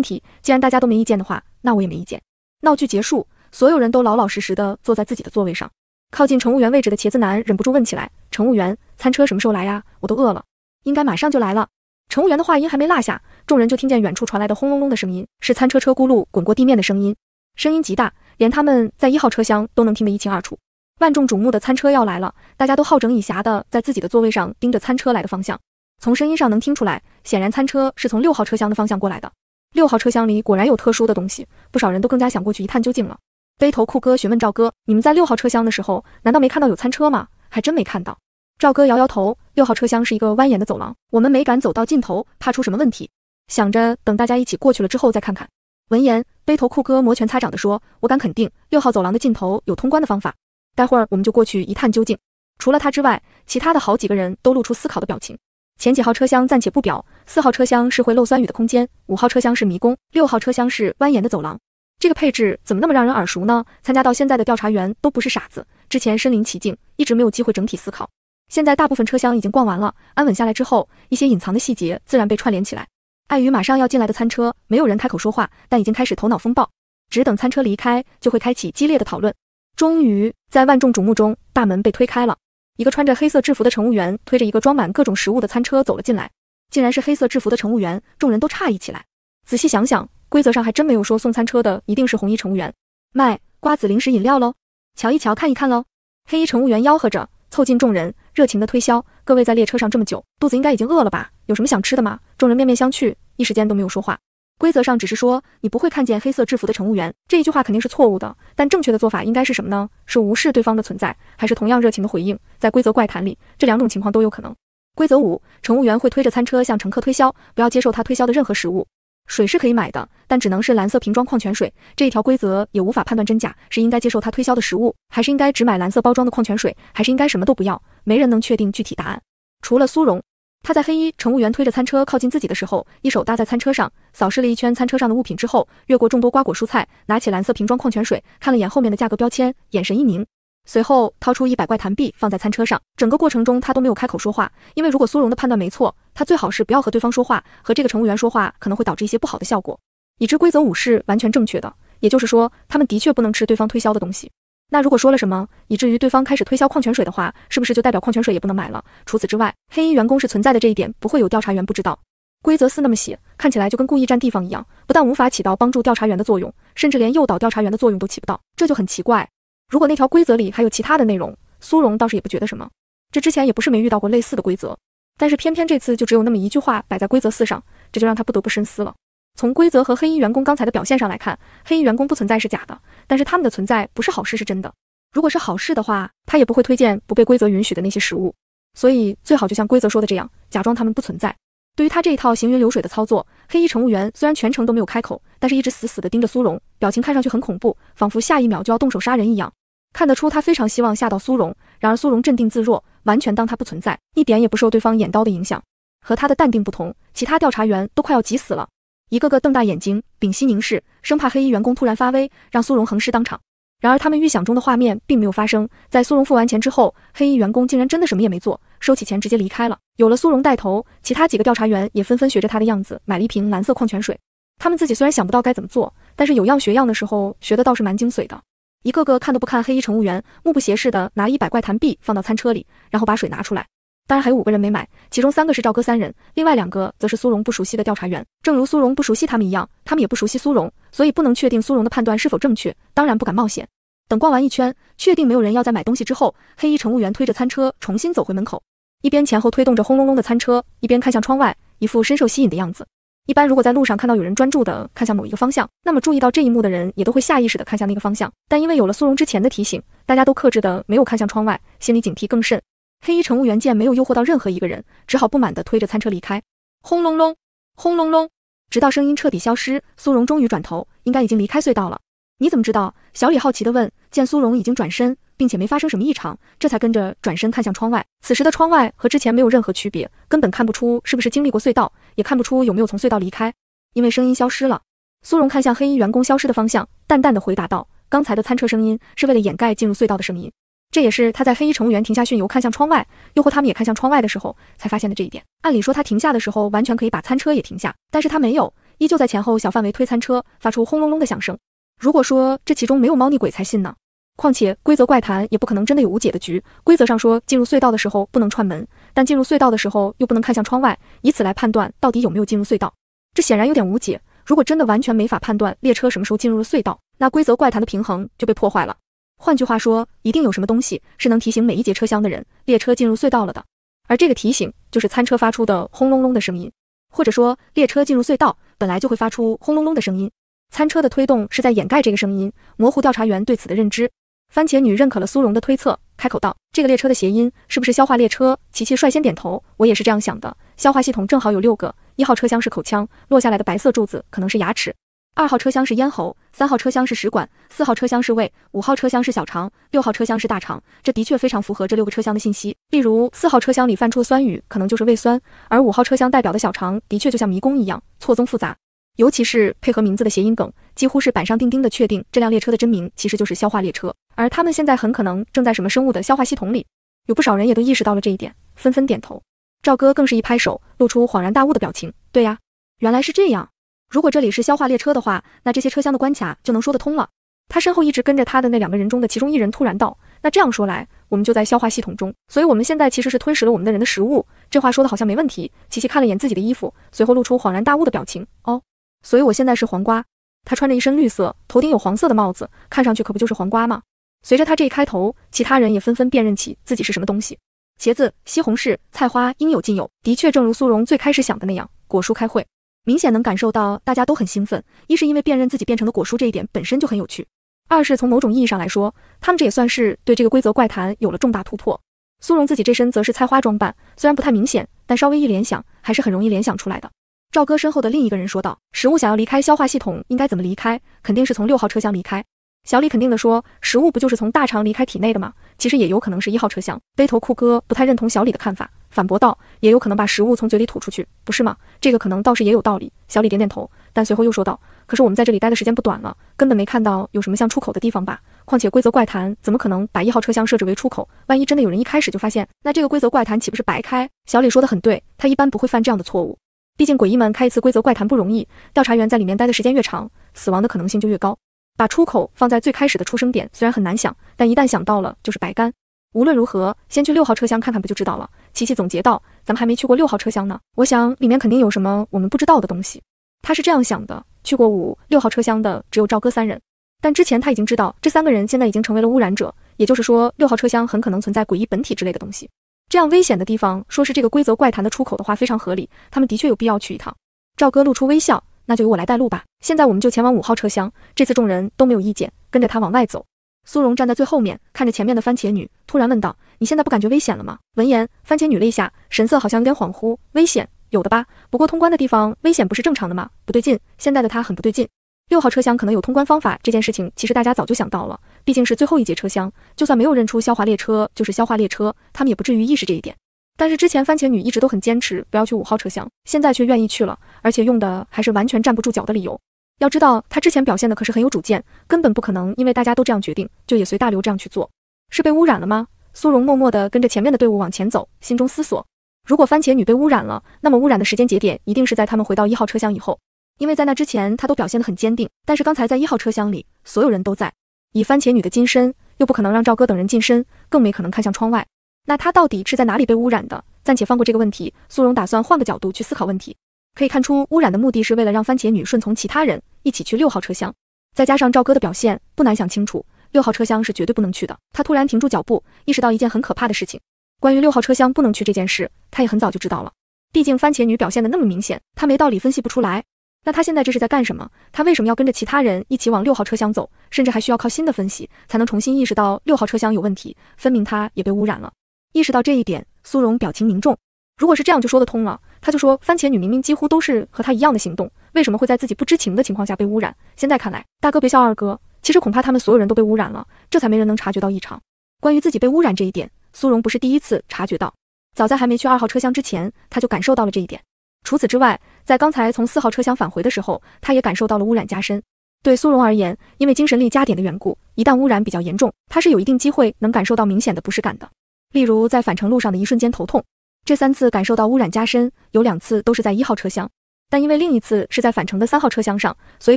[SPEAKER 1] 题，既然大家都没意见的话，那我也没意见。”闹剧结束，所有人都老老实实的坐在自己的座位上。靠近乘务员位置的茄子男忍不住问起来：“乘务员，餐车什么时候来呀？我都饿了。”“应该马上就来了。”乘务员的话音还没落下，众人就听见远处传来的轰隆隆的声音，是餐车车轱辘滚过地面的声音，声音极大，连他们在一号车厢都能听得一清二楚。万众瞩目的餐车要来了，大家都好整以暇的在自己的座位上盯着餐车来的方向。从声音上能听出来，显然餐车是从六号车厢的方向过来的。六号车厢里果然有特殊的东西，不少人都更加想过去一探究竟了。背头酷哥询问赵哥：“你们在六号车厢的时候，难道没看到有餐车吗？”“还真没看到。”赵哥摇摇头。六号车厢是一个蜿蜒的走廊，我们没敢走到尽头，怕出什么问题，想着等大家一起过去了之后再看看。闻言，背头酷哥摩拳擦掌的说：“我敢肯定，六号走廊的尽头有通关的方法。”待会儿我们就过去一探究竟。除了他之外，其他的好几个人都露出思考的表情。前几号车厢暂且不表，四号车厢是会漏酸雨的空间，五号车厢是迷宫，六号车厢是蜿蜒的走廊。这个配置怎么那么让人耳熟呢？参加到现在的调查员都不是傻子，之前身临其境，一直没有机会整体思考。现在大部分车厢已经逛完了，安稳下来之后，一些隐藏的细节自然被串联起来。碍于马上要进来的餐车，没有人开口说话，但已经开始头脑风暴，只等餐车离开就会开启激烈的讨论。终于在万众瞩目中，大门被推开了。一个穿着黑色制服的乘务员推着一个装满各种食物的餐车走了进来，竟然是黑色制服的乘务员，众人都诧异起来。仔细想想，规则上还真没有说送餐车的一定是红衣乘务员。卖瓜子、零食、饮料喽！瞧一瞧，看一看喽！黑衣乘务员吆喝着，凑近众人，热情的推销。各位在列车上这么久，肚子应该已经饿了吧？有什么想吃的吗？众人面面相觑，一时间都没有说话。规则上只是说你不会看见黑色制服的乘务员，这一句话肯定是错误的。但正确的做法应该是什么呢？是无视对方的存在，还是同样热情的回应？在规则怪谈里，这两种情况都有可能。规则五，乘务员会推着餐车向乘客推销，不要接受他推销的任何食物。水是可以买的，但只能是蓝色瓶装矿泉水。这一条规则也无法判断真假，是应该接受他推销的食物，还是应该只买蓝色包装的矿泉水，还是应该什么都不要？没人能确定具体答案，除了苏荣。他在黑衣乘务员推着餐车靠近自己的时候，一手搭在餐车上，扫视了一圈餐车上的物品之后，越过众多瓜果蔬菜，拿起蓝色瓶装矿泉水，看了眼后面的价格标签，眼神一凝，随后掏出一百块弹币放在餐车上。整个过程中他都没有开口说话，因为如果苏荣的判断没错，他最好是不要和对方说话，和这个乘务员说话可能会导致一些不好的效果。已知规则五是完全正确的，也就是说，他们的确不能吃对方推销的东西。那如果说了什么，以至于对方开始推销矿泉水的话，是不是就代表矿泉水也不能买了？除此之外，黑衣员工是存在的这一点，不会有调查员不知道。规则四那么写，看起来就跟故意占地方一样，不但无法起到帮助调查员的作用，甚至连诱导调查员的作用都起不到，这就很奇怪。如果那条规则里还有其他的内容，苏荣倒是也不觉得什么，这之前也不是没遇到过类似的规则。但是偏偏这次就只有那么一句话摆在规则四上，这就让他不得不深思了。从规则和黑衣员工刚才的表现上来看，黑衣员工不存在是假的，但是他们的存在不是好事是真的。如果是好事的话，他也不会推荐不被规则允许的那些食物。所以最好就像规则说的这样，假装他们不存在。对于他这一套行云流水的操作，黑衣乘务员虽然全程都没有开口，但是一直死死的盯着苏荣，表情看上去很恐怖，仿佛下一秒就要动手杀人一样。看得出他非常希望吓到苏荣，然而苏荣镇定自若，完全当他不存在，一点也不受对方眼刀的影响。和他的淡定不同，其他调查员都快要急死了。一个个瞪大眼睛，屏息凝视，生怕黑衣员工突然发威，让苏荣横尸当场。然而，他们预想中的画面并没有发生。在苏荣付完钱之后，黑衣员工竟然真的什么也没做，收起钱直接离开了。有了苏荣带头，其他几个调查员也纷纷学着他的样子买了一瓶蓝色矿泉水。他们自己虽然想不到该怎么做，但是有样学样的时候学的倒是蛮精髓的。一个个看都不看黑衣乘务员，目不斜视的拿一百块弹币放到餐车里，然后把水拿出来。当然还有五个人没买，其中三个是赵哥三人，另外两个则是苏荣不熟悉的调查员。正如苏荣不熟悉他们一样，他们也不熟悉苏荣，所以不能确定苏荣的判断是否正确，当然不敢冒险。等逛完一圈，确定没有人要再买东西之后，黑衣乘务员推着餐车重新走回门口，一边前后推动着轰隆隆的餐车，一边看向窗外，一副深受吸引的样子。一般如果在路上看到有人专注的看向某一个方向，那么注意到这一幕的人也都会下意识的看向那个方向。但因为有了苏荣之前的提醒，大家都克制的没有看向窗外，心里警惕更甚。黑衣乘务员见没有诱惑到任何一个人，只好不满地推着餐车离开。轰隆隆，轰隆隆，直到声音彻底消失，苏荣终于转头，应该已经离开隧道了。你怎么知道？小李好奇地问。见苏荣已经转身，并且没发生什么异常，这才跟着转身看向窗外。此时的窗外和之前没有任何区别，根本看不出是不是经历过隧道，也看不出有没有从隧道离开，因为声音消失了。苏荣看向黑衣员工消失的方向，淡淡地回答道：“刚才的餐车声音是为了掩盖进入隧道的声音。”这也是他在黑衣乘务员停下巡游，看向窗外，又或他们也看向窗外的时候才发现的这一点。按理说，他停下的时候完全可以把餐车也停下，但是他没有，依旧在前后小范围推餐车，发出轰隆隆的响声。如果说这其中没有猫腻，鬼才信呢！况且规则怪谈也不可能真的有无解的局。规则上说，进入隧道的时候不能串门，但进入隧道的时候又不能看向窗外，以此来判断到底有没有进入隧道，这显然有点无解。如果真的完全没法判断列车什么时候进入了隧道，那规则怪谈的平衡就被破坏了。换句话说，一定有什么东西是能提醒每一节车厢的人，列车进入隧道了的。而这个提醒就是餐车发出的轰隆隆的声音，或者说，列车进入隧道本来就会发出轰隆隆的声音，餐车的推动是在掩盖这个声音，模糊调查员对此的认知。番茄女认可了苏荣的推测，开口道：“这个列车的谐音是不是消化列车？”琪琪率先点头：“我也是这样想的。消化系统正好有六个，一号车厢是口腔，落下来的白色柱子可能是牙齿。”二号车厢是咽喉，三号车厢是食管，四号车厢是胃，五号车厢是小肠，六号车厢是大肠。这的确非常符合这六个车厢的信息。例如，四号车厢里泛出酸雨，可能就是胃酸；而五号车厢代表的小肠，的确就像迷宫一样错综复杂。尤其是配合名字的谐音梗，几乎是板上钉钉的确定，这辆列车的真名其实就是消化列车。而他们现在很可能正在什么生物的消化系统里。有不少人也都意识到了这一点，纷纷点头。赵哥更是一拍手，露出恍然大悟的表情。对呀，原来是这样。如果这里是消化列车的话，那这些车厢的关卡就能说得通了。他身后一直跟着他的那两个人中的其中一人突然道：“那这样说来，我们就在消化系统中，所以我们现在其实是吞食了我们的人的食物。”这话说的好像没问题。琪琪看了一眼自己的衣服，随后露出恍然大悟的表情：“哦，所以我现在是黄瓜。”他穿着一身绿色，头顶有黄色的帽子，看上去可不就是黄瓜吗？随着他这一开头，其他人也纷纷辨认起自己是什么东西：茄子、西红柿、菜花，应有尽有。的确，正如苏荣最开始想的那样，果蔬开会。明显能感受到大家都很兴奋，一是因为辨认自己变成的果蔬这一点本身就很有趣；二是从某种意义上来说，他们这也算是对这个规则怪谈有了重大突破。苏荣自己这身则是菜花装扮，虽然不太明显，但稍微一联想还是很容易联想出来的。赵哥身后的另一个人说道：“食物想要离开消化系统，应该怎么离开？肯定是从六号车厢离开。”小李肯定地说：“食物不就是从大肠离开体内的吗？其实也有可能是一号车厢。”背头酷哥不太认同小李的看法。反驳道：“也有可能把食物从嘴里吐出去，不是吗？这个可能倒是也有道理。”小李点点头，但随后又说道：“可是我们在这里待的时间不短了，根本没看到有什么像出口的地方吧？况且规则怪谈怎么可能把一号车厢设置为出口？万一真的有人一开始就发现，那这个规则怪谈岂不是白开？”小李说的很对，他一般不会犯这样的错误。毕竟诡异们开一次规则怪谈不容易，调查员在里面待的时间越长，死亡的可能性就越高。把出口放在最开始的出生点虽然很难想，但一旦想到了就是白干。无论如何，先去六号车厢看看不就知道了。琪琪总结道：“咱们还没去过六号车厢呢，我想里面肯定有什么我们不知道的东西。”他是这样想的。去过五六号车厢的只有赵哥三人，但之前他已经知道这三个人现在已经成为了污染者，也就是说六号车厢很可能存在诡异本体之类的东西。这样危险的地方，说是这个规则怪谈的出口的话非常合理。他们的确有必要去一趟。赵哥露出微笑：“那就由我来带路吧。现在我们就前往五号车厢。这次众人都没有意见，跟着他往外走。”苏荣站在最后面，看着前面的番茄女，突然问道：“你现在不感觉危险了吗？”闻言，番茄女了一下，神色好像有点恍惚。危险，有的吧？不过通关的地方危险不是正常的吗？不对劲，现在的她很不对劲。六号车厢可能有通关方法，这件事情其实大家早就想到了，毕竟是最后一节车厢，就算没有认出消华列车就是消华列车，他们也不至于意识这一点。但是之前番茄女一直都很坚持不要去五号车厢，现在却愿意去了，而且用的还是完全站不住脚的理由。要知道，她之前表现的可是很有主见，根本不可能因为大家都这样决定，就也随大流这样去做。是被污染了吗？苏荣默默地跟着前面的队伍往前走，心中思索：如果番茄女被污染了，那么污染的时间节点一定是在他们回到一号车厢以后，因为在那之前她都表现得很坚定。但是刚才在一号车厢里，所有人都在以番茄女的金身，又不可能让赵哥等人近身，更没可能看向窗外。那她到底是在哪里被污染的？暂且放过这个问题，苏荣打算换个角度去思考问题。可以看出，污染的目的是为了让番茄女顺从其他人一起去六号车厢。再加上赵哥的表现，不难想清楚，六号车厢是绝对不能去的。他突然停住脚步，意识到一件很可怕的事情。关于六号车厢不能去这件事，他也很早就知道了。毕竟番茄女表现的那么明显，他没道理分析不出来。那他现在这是在干什么？他为什么要跟着其他人一起往六号车厢走？甚至还需要靠新的分析才能重新意识到六号车厢有问题？分明他也被污染了。意识到这一点，苏荣表情凝重。如果是这样，就说得通了。他就说，番茄女明明几乎都是和他一样的行动，为什么会在自己不知情的情况下被污染？现在看来，大哥别笑二哥，其实恐怕他们所有人都被污染了，这才没人能察觉到异常。关于自己被污染这一点，苏荣不是第一次察觉到，早在还没去二号车厢之前，他就感受到了这一点。除此之外，在刚才从四号车厢返回的时候，他也感受到了污染加深。对苏荣而言，因为精神力加点的缘故，一旦污染比较严重，他是有一定机会能感受到明显的不适感的，例如在返程路上的一瞬间头痛。这三次感受到污染加深，有两次都是在一号车厢，但因为另一次是在返程的三号车厢上，所以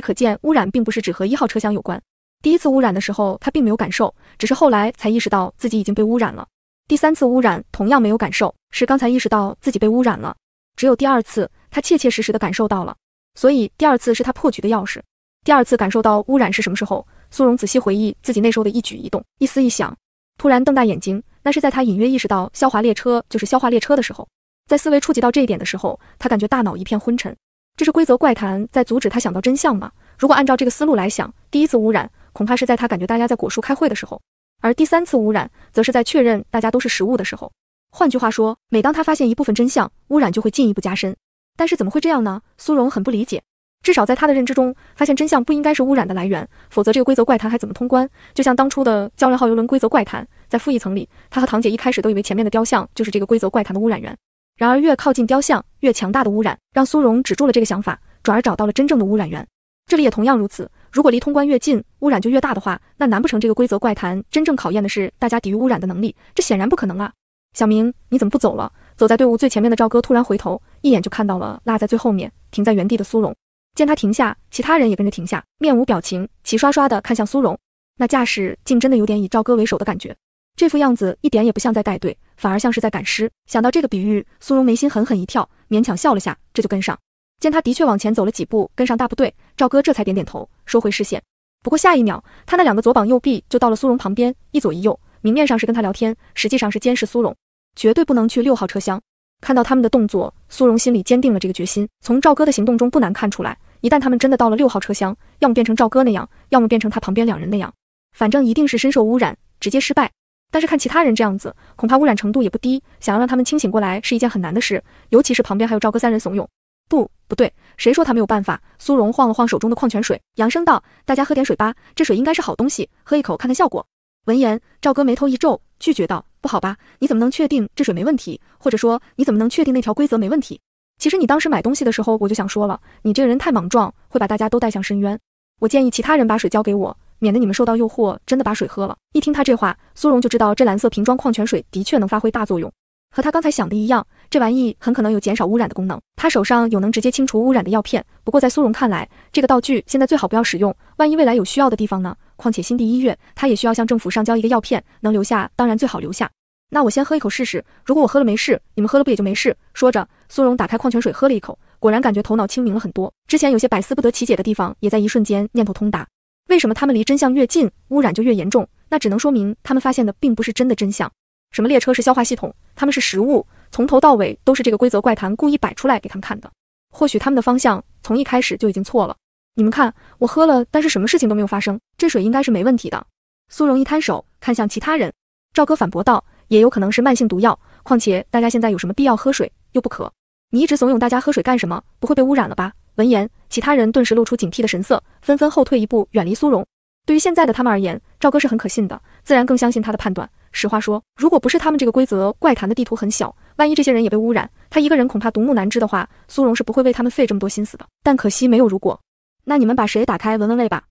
[SPEAKER 1] 可见污染并不是只和一号车厢有关。第一次污染的时候他并没有感受，只是后来才意识到自己已经被污染了。第三次污染同样没有感受，是刚才意识到自己被污染了。只有第二次他切切实实的感受到了，所以第二次是他破局的钥匙。第二次感受到污染是什么时候？苏荣仔细回忆自己那时候的一举一动、一思一想，突然瞪大眼睛。但是在他隐约意识到消化列车就是消化列车的时候，在思维触及到这一点的时候，他感觉大脑一片昏沉。这是规则怪谈在阻止他想到真相吗？如果按照这个思路来想，第一次污染恐怕是在他感觉大家在果树开会的时候，而第三次污染则是在确认大家都是食物的时候。换句话说，每当他发现一部分真相，污染就会进一步加深。但是怎么会这样呢？苏荣很不理解。至少在他的认知中，发现真相不应该是污染的来源，否则这个规则怪谈还怎么通关？就像当初的蛟人号游轮规则怪谈，在负一层里，他和堂姐一开始都以为前面的雕像就是这个规则怪谈的污染源，然而越靠近雕像，越强大的污染让苏荣止住了这个想法，转而找到了真正的污染源。这里也同样如此，如果离通关越近，污染就越大的话，那难不成这个规则怪谈真正考验的是大家抵御污染的能力？这显然不可能啊！小明，你怎么不走了？走在队伍最前面的赵哥突然回头，一眼就看到了落在最后面、停在原地的苏荣。见他停下，其他人也跟着停下，面无表情，齐刷刷的看向苏荣，那架势竟真的有点以赵哥为首的感觉。这副样子一点也不像在带队，反而像是在赶尸。想到这个比喻，苏荣眉心狠狠一跳，勉强笑了下，这就跟上。见他的确往前走了几步，跟上大部队，赵哥这才点点头，收回视线。不过下一秒，他那两个左膀右臂就到了苏荣旁边，一左一右，明面上是跟他聊天，实际上是监视苏荣，绝对不能去六号车厢。看到他们的动作，苏荣心里坚定了这个决心。从赵哥的行动中不难看出来，一旦他们真的到了六号车厢，要么变成赵哥那样，要么变成他旁边两人那样，反正一定是深受污染，直接失败。但是看其他人这样子，恐怕污染程度也不低，想要让他们清醒过来是一件很难的事。尤其是旁边还有赵哥三人怂恿，不，不对，谁说他没有办法？苏荣晃了晃手中的矿泉水，扬声道：“大家喝点水吧，这水应该是好东西，喝一口看看效果。”闻言，赵哥眉头一皱，拒绝道。好吧，你怎么能确定这水没问题？或者说你怎么能确定那条规则没问题？其实你当时买东西的时候，我就想说了，你这个人太莽撞，会把大家都带向深渊。我建议其他人把水交给我，免得你们受到诱惑真的把水喝了。一听他这话，苏荣就知道这蓝色瓶装矿泉水的确能发挥大作用，和他刚才想的一样，这玩意很可能有减少污染的功能。他手上有能直接清除污染的药片，不过在苏荣看来，这个道具现在最好不要使用，万一未来有需要的地方呢？况且新地医院他也需要向政府上交一个药片，能留下当然最好留下。那我先喝一口试试，如果我喝了没事，你们喝了不也就没事？说着，苏荣打开矿泉水喝了一口，果然感觉头脑清明了很多。之前有些百思不得其解的地方，也在一瞬间念头通达。为什么他们离真相越近，污染就越严重？那只能说明他们发现的并不是真的真相。什么列车是消化系统，他们是食物，从头到尾都是这个规则怪谈故意摆出来给他们看的。或许他们的方向从一开始就已经错了。你们看，我喝了，但是什么事情都没有发生，这水应该是没问题的。苏荣一摊手，看向其他人。赵哥反驳道。也有可能是慢性毒药，况且大家现在有什么必要喝水？又不渴，你一直怂恿大家喝水干什么？不会被污染了吧？闻言，其他人顿时露出警惕的神色，纷纷后退一步，远离苏荣。对于现在的他们而言，赵哥是很可信的，自然更相信他的判断。实话说，如果不是他们这个规则怪谈的地图很小，万一这些人也被污染，他一个人恐怕独木难支的话，苏荣是不会为他们费这么多心思的。但可惜没有如果。那你们把谁打开闻闻味吧？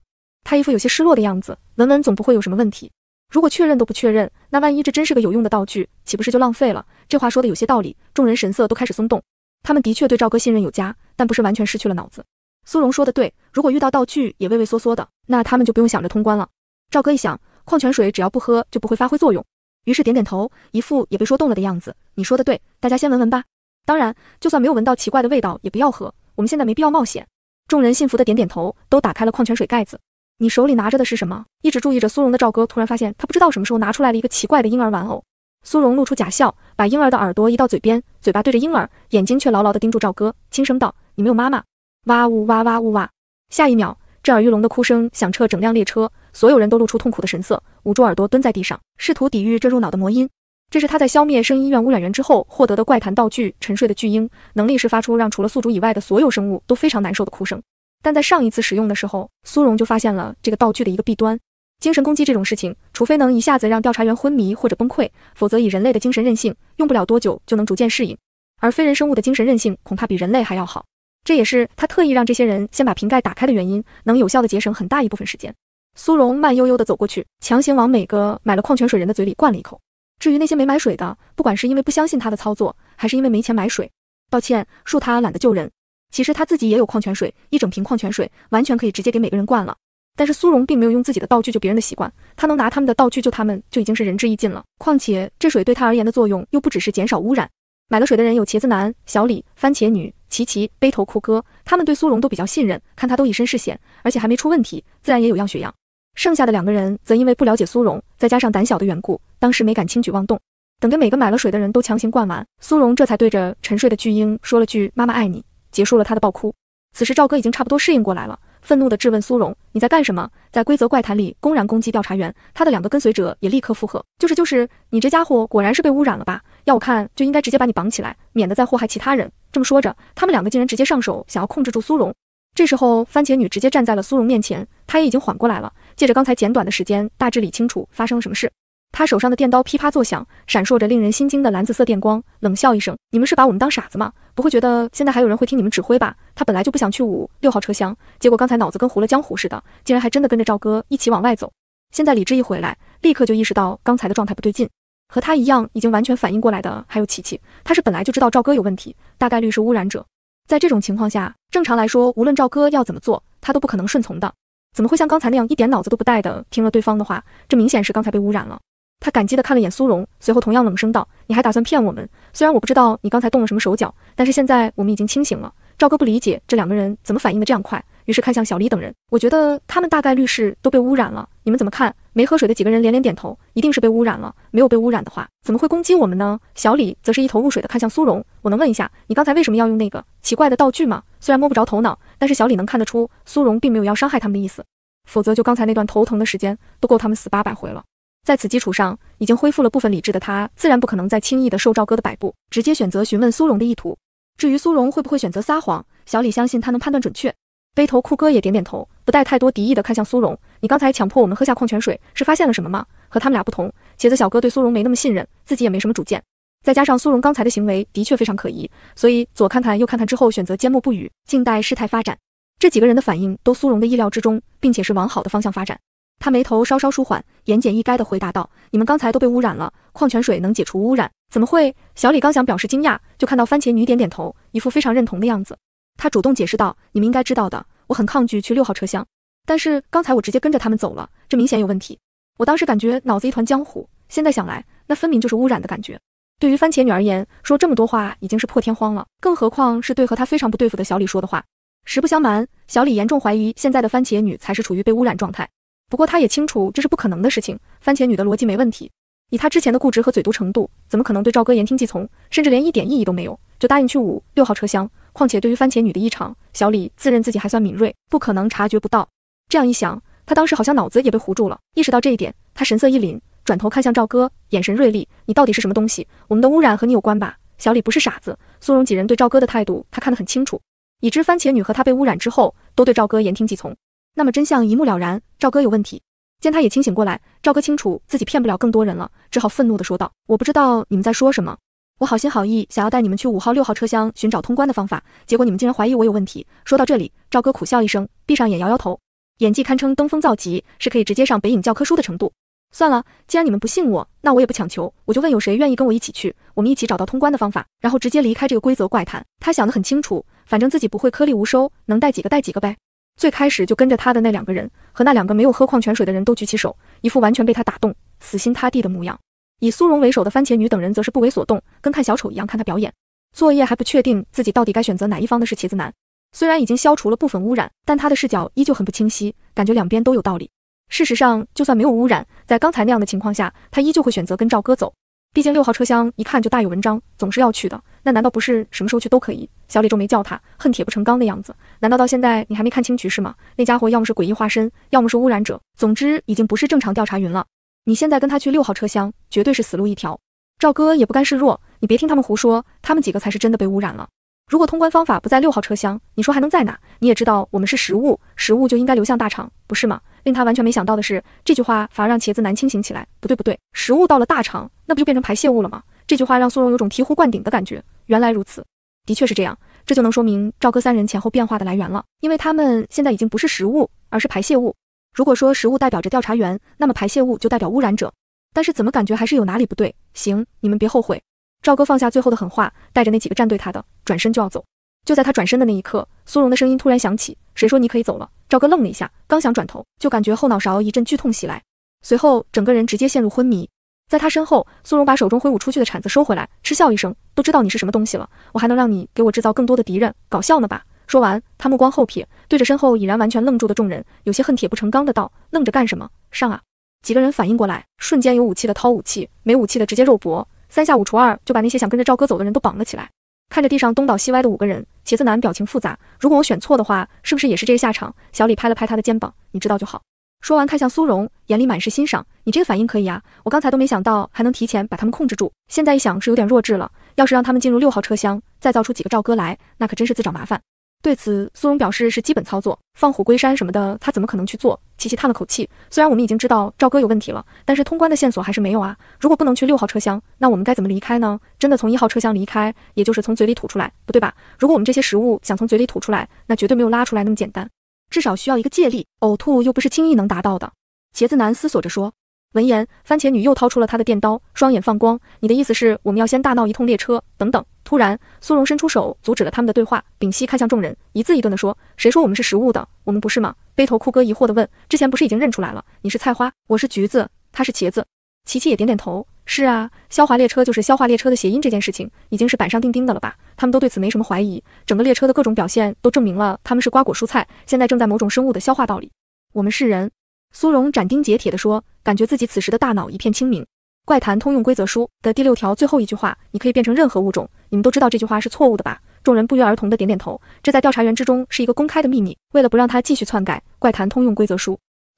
[SPEAKER 1] 他一副有些失落的样子，闻闻总不会有什么问题。如果确认都不确认，那万一这真是个有用的道具，岂不是就浪费了？这话说的有些道理，众人神色都开始松动。他们的确对赵哥信任有加，但不是完全失去了脑子。苏荣说的对，如果遇到道具也畏畏缩缩的，那他们就不用想着通关了。赵哥一想，矿泉水只要不喝就不会发挥作用，于是点点头，一副也被说动了的样子。你说的对，大家先闻闻吧。当然，就算没有闻到奇怪的味道，也不要喝。我们现在没必要冒险。众人信服的点点头，都打开了矿泉水盖子。你手里拿着的是什么？一直注意着苏荣的赵哥突然发现，他不知道什么时候拿出来了一个奇怪的婴儿玩偶。苏荣露出假笑，把婴儿的耳朵移到嘴边，嘴巴对着婴儿，眼睛却牢牢地盯住赵哥，轻声道：“你没有妈妈。”哇呜哇哇呜哇！下一秒，震耳欲聋的哭声响彻整辆列车，所有人都露出痛苦的神色，捂住耳朵蹲在地上，试图抵御这入脑的魔音。这是他在消灭生医院污染源之后获得的怪谈道具——沉睡的巨婴，能力是发出让除了宿主以外的所有生物都非常难受的哭声。但在上一次使用的时候，苏荣就发现了这个道具的一个弊端：精神攻击这种事情，除非能一下子让调查员昏迷或者崩溃，否则以人类的精神韧性，用不了多久就能逐渐适应。而非人生物的精神韧性恐怕比人类还要好，这也是他特意让这些人先把瓶盖打开的原因，能有效的节省很大一部分时间。苏荣慢悠悠的走过去，强行往每个买了矿泉水人的嘴里灌了一口。至于那些没买水的，不管是因为不相信他的操作，还是因为没钱买水，抱歉，恕他懒得救人。其实他自己也有矿泉水，一整瓶矿泉水完全可以直接给每个人灌了。但是苏荣并没有用自己的道具救别人的习惯，他能拿他们的道具救他们就已经是仁至义尽了。况且这水对他而言的作用又不只是减少污染。买了水的人有茄子男、小李、番茄女、琪琪、背头酷哥，他们对苏荣都比较信任，看他都以身试险，而且还没出问题，自然也有样学样。剩下的两个人则因为不了解苏荣，再加上胆小的缘故，当时没敢轻举妄动。等给每个买了水的人都强行灌完，苏荣这才对着沉睡的巨婴说了句：“妈妈爱你。”结束了他的爆哭。此时赵哥已经差不多适应过来了，愤怒地质问苏荣：“你在干什么？在规则怪谈里公然攻击调查员！”他的两个跟随者也立刻附和：“就是就是，你这家伙果然是被污染了吧？要我看就应该直接把你绑起来，免得再祸害其他人。”这么说着，他们两个竟然直接上手，想要控制住苏荣。这时候，番茄女直接站在了苏荣面前，她也已经缓过来了，借着刚才简短的时间，大致理清楚发生了什么事。他手上的电刀噼啪作响，闪烁着令人心惊的蓝紫色电光，冷笑一声：“你们是把我们当傻子吗？不会觉得现在还有人会听你们指挥吧？”他本来就不想去五六号车厢，结果刚才脑子跟糊了浆糊似的，竟然还真的跟着赵哥一起往外走。现在理智一回来，立刻就意识到刚才的状态不对劲，和他一样已经完全反应过来的还有琪琪。他是本来就知道赵哥有问题，大概率是污染者。在这种情况下，正常来说，无论赵哥要怎么做，他都不可能顺从的。怎么会像刚才那样一点脑子都不带的听了对方的话？这明显是刚才被污染了。他感激地看了眼苏荣，随后同样冷声道：“你还打算骗我们？虽然我不知道你刚才动了什么手脚，但是现在我们已经清醒了。”赵哥不理解这两个人怎么反应的这样快，于是看向小李等人：“我觉得他们大概率是都被污染了，你们怎么看？”没喝水的几个人连连点头：“一定是被污染了，没有被污染的话，怎么会攻击我们呢？”小李则是一头雾水的看向苏荣：“我能问一下，你刚才为什么要用那个奇怪的道具吗？虽然摸不着头脑，但是小李能看得出苏荣并没有要伤害他们的意思，否则就刚才那段头疼的时间都够他们死八百回了。”在此基础上，已经恢复了部分理智的他，自然不可能再轻易的受赵哥的摆布，直接选择询问苏荣的意图。至于苏荣会不会选择撒谎，小李相信他能判断准确。背头酷哥也点点头，不带太多敌意的看向苏荣：“你刚才强迫我们喝下矿泉水，是发现了什么吗？”和他们俩不同，茄子小哥对苏荣没那么信任，自己也没什么主见。再加上苏荣刚才的行为的确非常可疑，所以左看看右看看之后，选择缄默不语，静待事态发展。这几个人的反应都苏荣的意料之中，并且是往好的方向发展。他眉头稍稍舒缓，言简意赅地回答道：“你们刚才都被污染了，矿泉水能解除污染，怎么会？”小李刚想表示惊讶，就看到番茄女点点头，一副非常认同的样子。他主动解释道：“你们应该知道的，我很抗拒去六号车厢，但是刚才我直接跟着他们走了，这明显有问题。我当时感觉脑子一团浆糊，现在想来，那分明就是污染的感觉。”对于番茄女而言，说这么多话已经是破天荒了，更何况是对和她非常不对付的小李说的话。实不相瞒，小李严重怀疑现在的番茄女才是处于被污染状态。不过他也清楚这是不可能的事情，番茄女的逻辑没问题。以他之前的固执和嘴毒程度，怎么可能对赵哥言听计从，甚至连一点意义都没有就答应去五六号车厢？况且对于番茄女的异常，小李自认自己还算敏锐，不可能察觉不到。这样一想，他当时好像脑子也被糊住了。意识到这一点，他神色一凛，转头看向赵哥，眼神锐利：“你到底是什么东西？我们的污染和你有关吧？”小李不是傻子，苏荣几人对赵哥的态度他看得很清楚。已知番茄女和他被污染之后，都对赵哥言听计从。那么真相一目了然，赵哥有问题。见他也清醒过来，赵哥清楚自己骗不了更多人了，只好愤怒地说道：“我不知道你们在说什么，我好心好意想要带你们去五号、六号车厢寻找通关的方法，结果你们竟然怀疑我有问题。”说到这里，赵哥苦笑一声，闭上眼，摇摇头，演技堪称登峰造极，是可以直接上北影教科书的程度。算了，既然你们不信我，那我也不强求，我就问有谁愿意跟我一起去，我们一起找到通关的方法，然后直接离开这个规则怪谈。他想得很清楚，反正自己不会颗粒无收，能带几个带几个呗。最开始就跟着他的那两个人和那两个没有喝矿泉水的人都举起手，一副完全被他打动、死心塌地的模样。以苏荣为首的番茄女等人则是不为所动，跟看小丑一样看他表演。作业还不确定自己到底该选择哪一方的是茄子男，虽然已经消除了部分污染，但他的视角依旧很不清晰，感觉两边都有道理。事实上，就算没有污染，在刚才那样的情况下，他依旧会选择跟赵哥走。毕竟六号车厢一看就大有文章，总是要去的。那难道不是什么时候去都可以？小李皱眉，叫他恨铁不成钢的样子。难道到现在你还没看清局势吗？那家伙要么是诡异化身，要么是污染者，总之已经不是正常调查员了。你现在跟他去六号车厢，绝对是死路一条。赵哥也不甘示弱，你别听他们胡说，他们几个才是真的被污染了。如果通关方法不在六号车厢，你说还能在哪？你也知道我们是食物，食物就应该流向大厂，不是吗？令他完全没想到的是，这句话反而让茄子男清醒起来。不对不对，食物到了大肠，那不就变成排泄物了吗？这句话让苏荣有种醍醐灌顶的感觉。原来如此，的确是这样，这就能说明赵哥三人前后变化的来源了。因为他们现在已经不是食物，而是排泄物。如果说食物代表着调查员，那么排泄物就代表污染者。但是怎么感觉还是有哪里不对？行，你们别后悔。赵哥放下最后的狠话，带着那几个站队，他的转身就要走。就在他转身的那一刻，苏荣的声音突然响起：“谁说你可以走了？”赵哥愣了一下，刚想转头，就感觉后脑勺一阵剧痛袭来，随后整个人直接陷入昏迷。在他身后，苏荣把手中挥舞出去的铲子收回来，嗤笑一声：“都知道你是什么东西了，我还能让你给我制造更多的敌人？搞笑呢吧？”说完，他目光后撇，对着身后已然完全愣住的众人，有些恨铁不成钢的道：“愣着干什么？上啊！”几个人反应过来，瞬间有武器的掏武器，没武器的直接肉搏，三下五除二就把那些想跟着赵哥走的人都绑了起来。看着地上东倒西歪的五个人，茄子男表情复杂。如果我选错的话，是不是也是这个下场？小李拍了拍他的肩膀，你知道就好。说完，看向苏荣，眼里满是欣赏。你这个反应可以啊，我刚才都没想到，还能提前把他们控制住。现在一想，是有点弱智了。要是让他们进入六号车厢，再造出几个赵哥来，那可真是自找麻烦。对此，苏荣表示是基本操作，放虎归山什么的，他怎么可能去做？琪琪叹了口气，虽然我们已经知道赵哥有问题了，但是通关的线索还是没有啊。如果不能去六号车厢，那我们该怎么离开呢？真的从一号车厢离开，也就是从嘴里吐出来，不对吧？如果我们这些食物想从嘴里吐出来，那绝对没有拉出来那么简单，至少需要一个借力，呕吐又不是轻易能达到的。茄子男思索着说。闻言，番茄女又掏出了她的电刀，双眼放光。你的意思是，我们要先大闹一通列车？等等！突然，苏荣伸出手阻止了他们的对话，屏息看向众人，一字一顿地说：“谁说我们是食物的？我们不是吗？”背头酷哥疑惑地问：“之前不是已经认出来了？你是菜花，我是橘子，他是茄子。”琪琪也点点头：“是啊，消化列车就是消化列车的谐音，这件事情已经是板上钉钉的了吧？他们都对此没什么怀疑。整个列车的各种表现都证明了他们是瓜果蔬菜，现在正在某种生物的消化道里。我们是人。”苏荣斩钉截铁地说：“感觉自己此时的大脑一片清明。”《怪谈通用规则书》的第六条最后一句话：“你可以变成任何物种。”你们都知道这句话是错误的吧？众人不约而同的点点头。这在调查员之中是一个公开的秘密。为了不让他继续篡改《怪谈通用规则书》，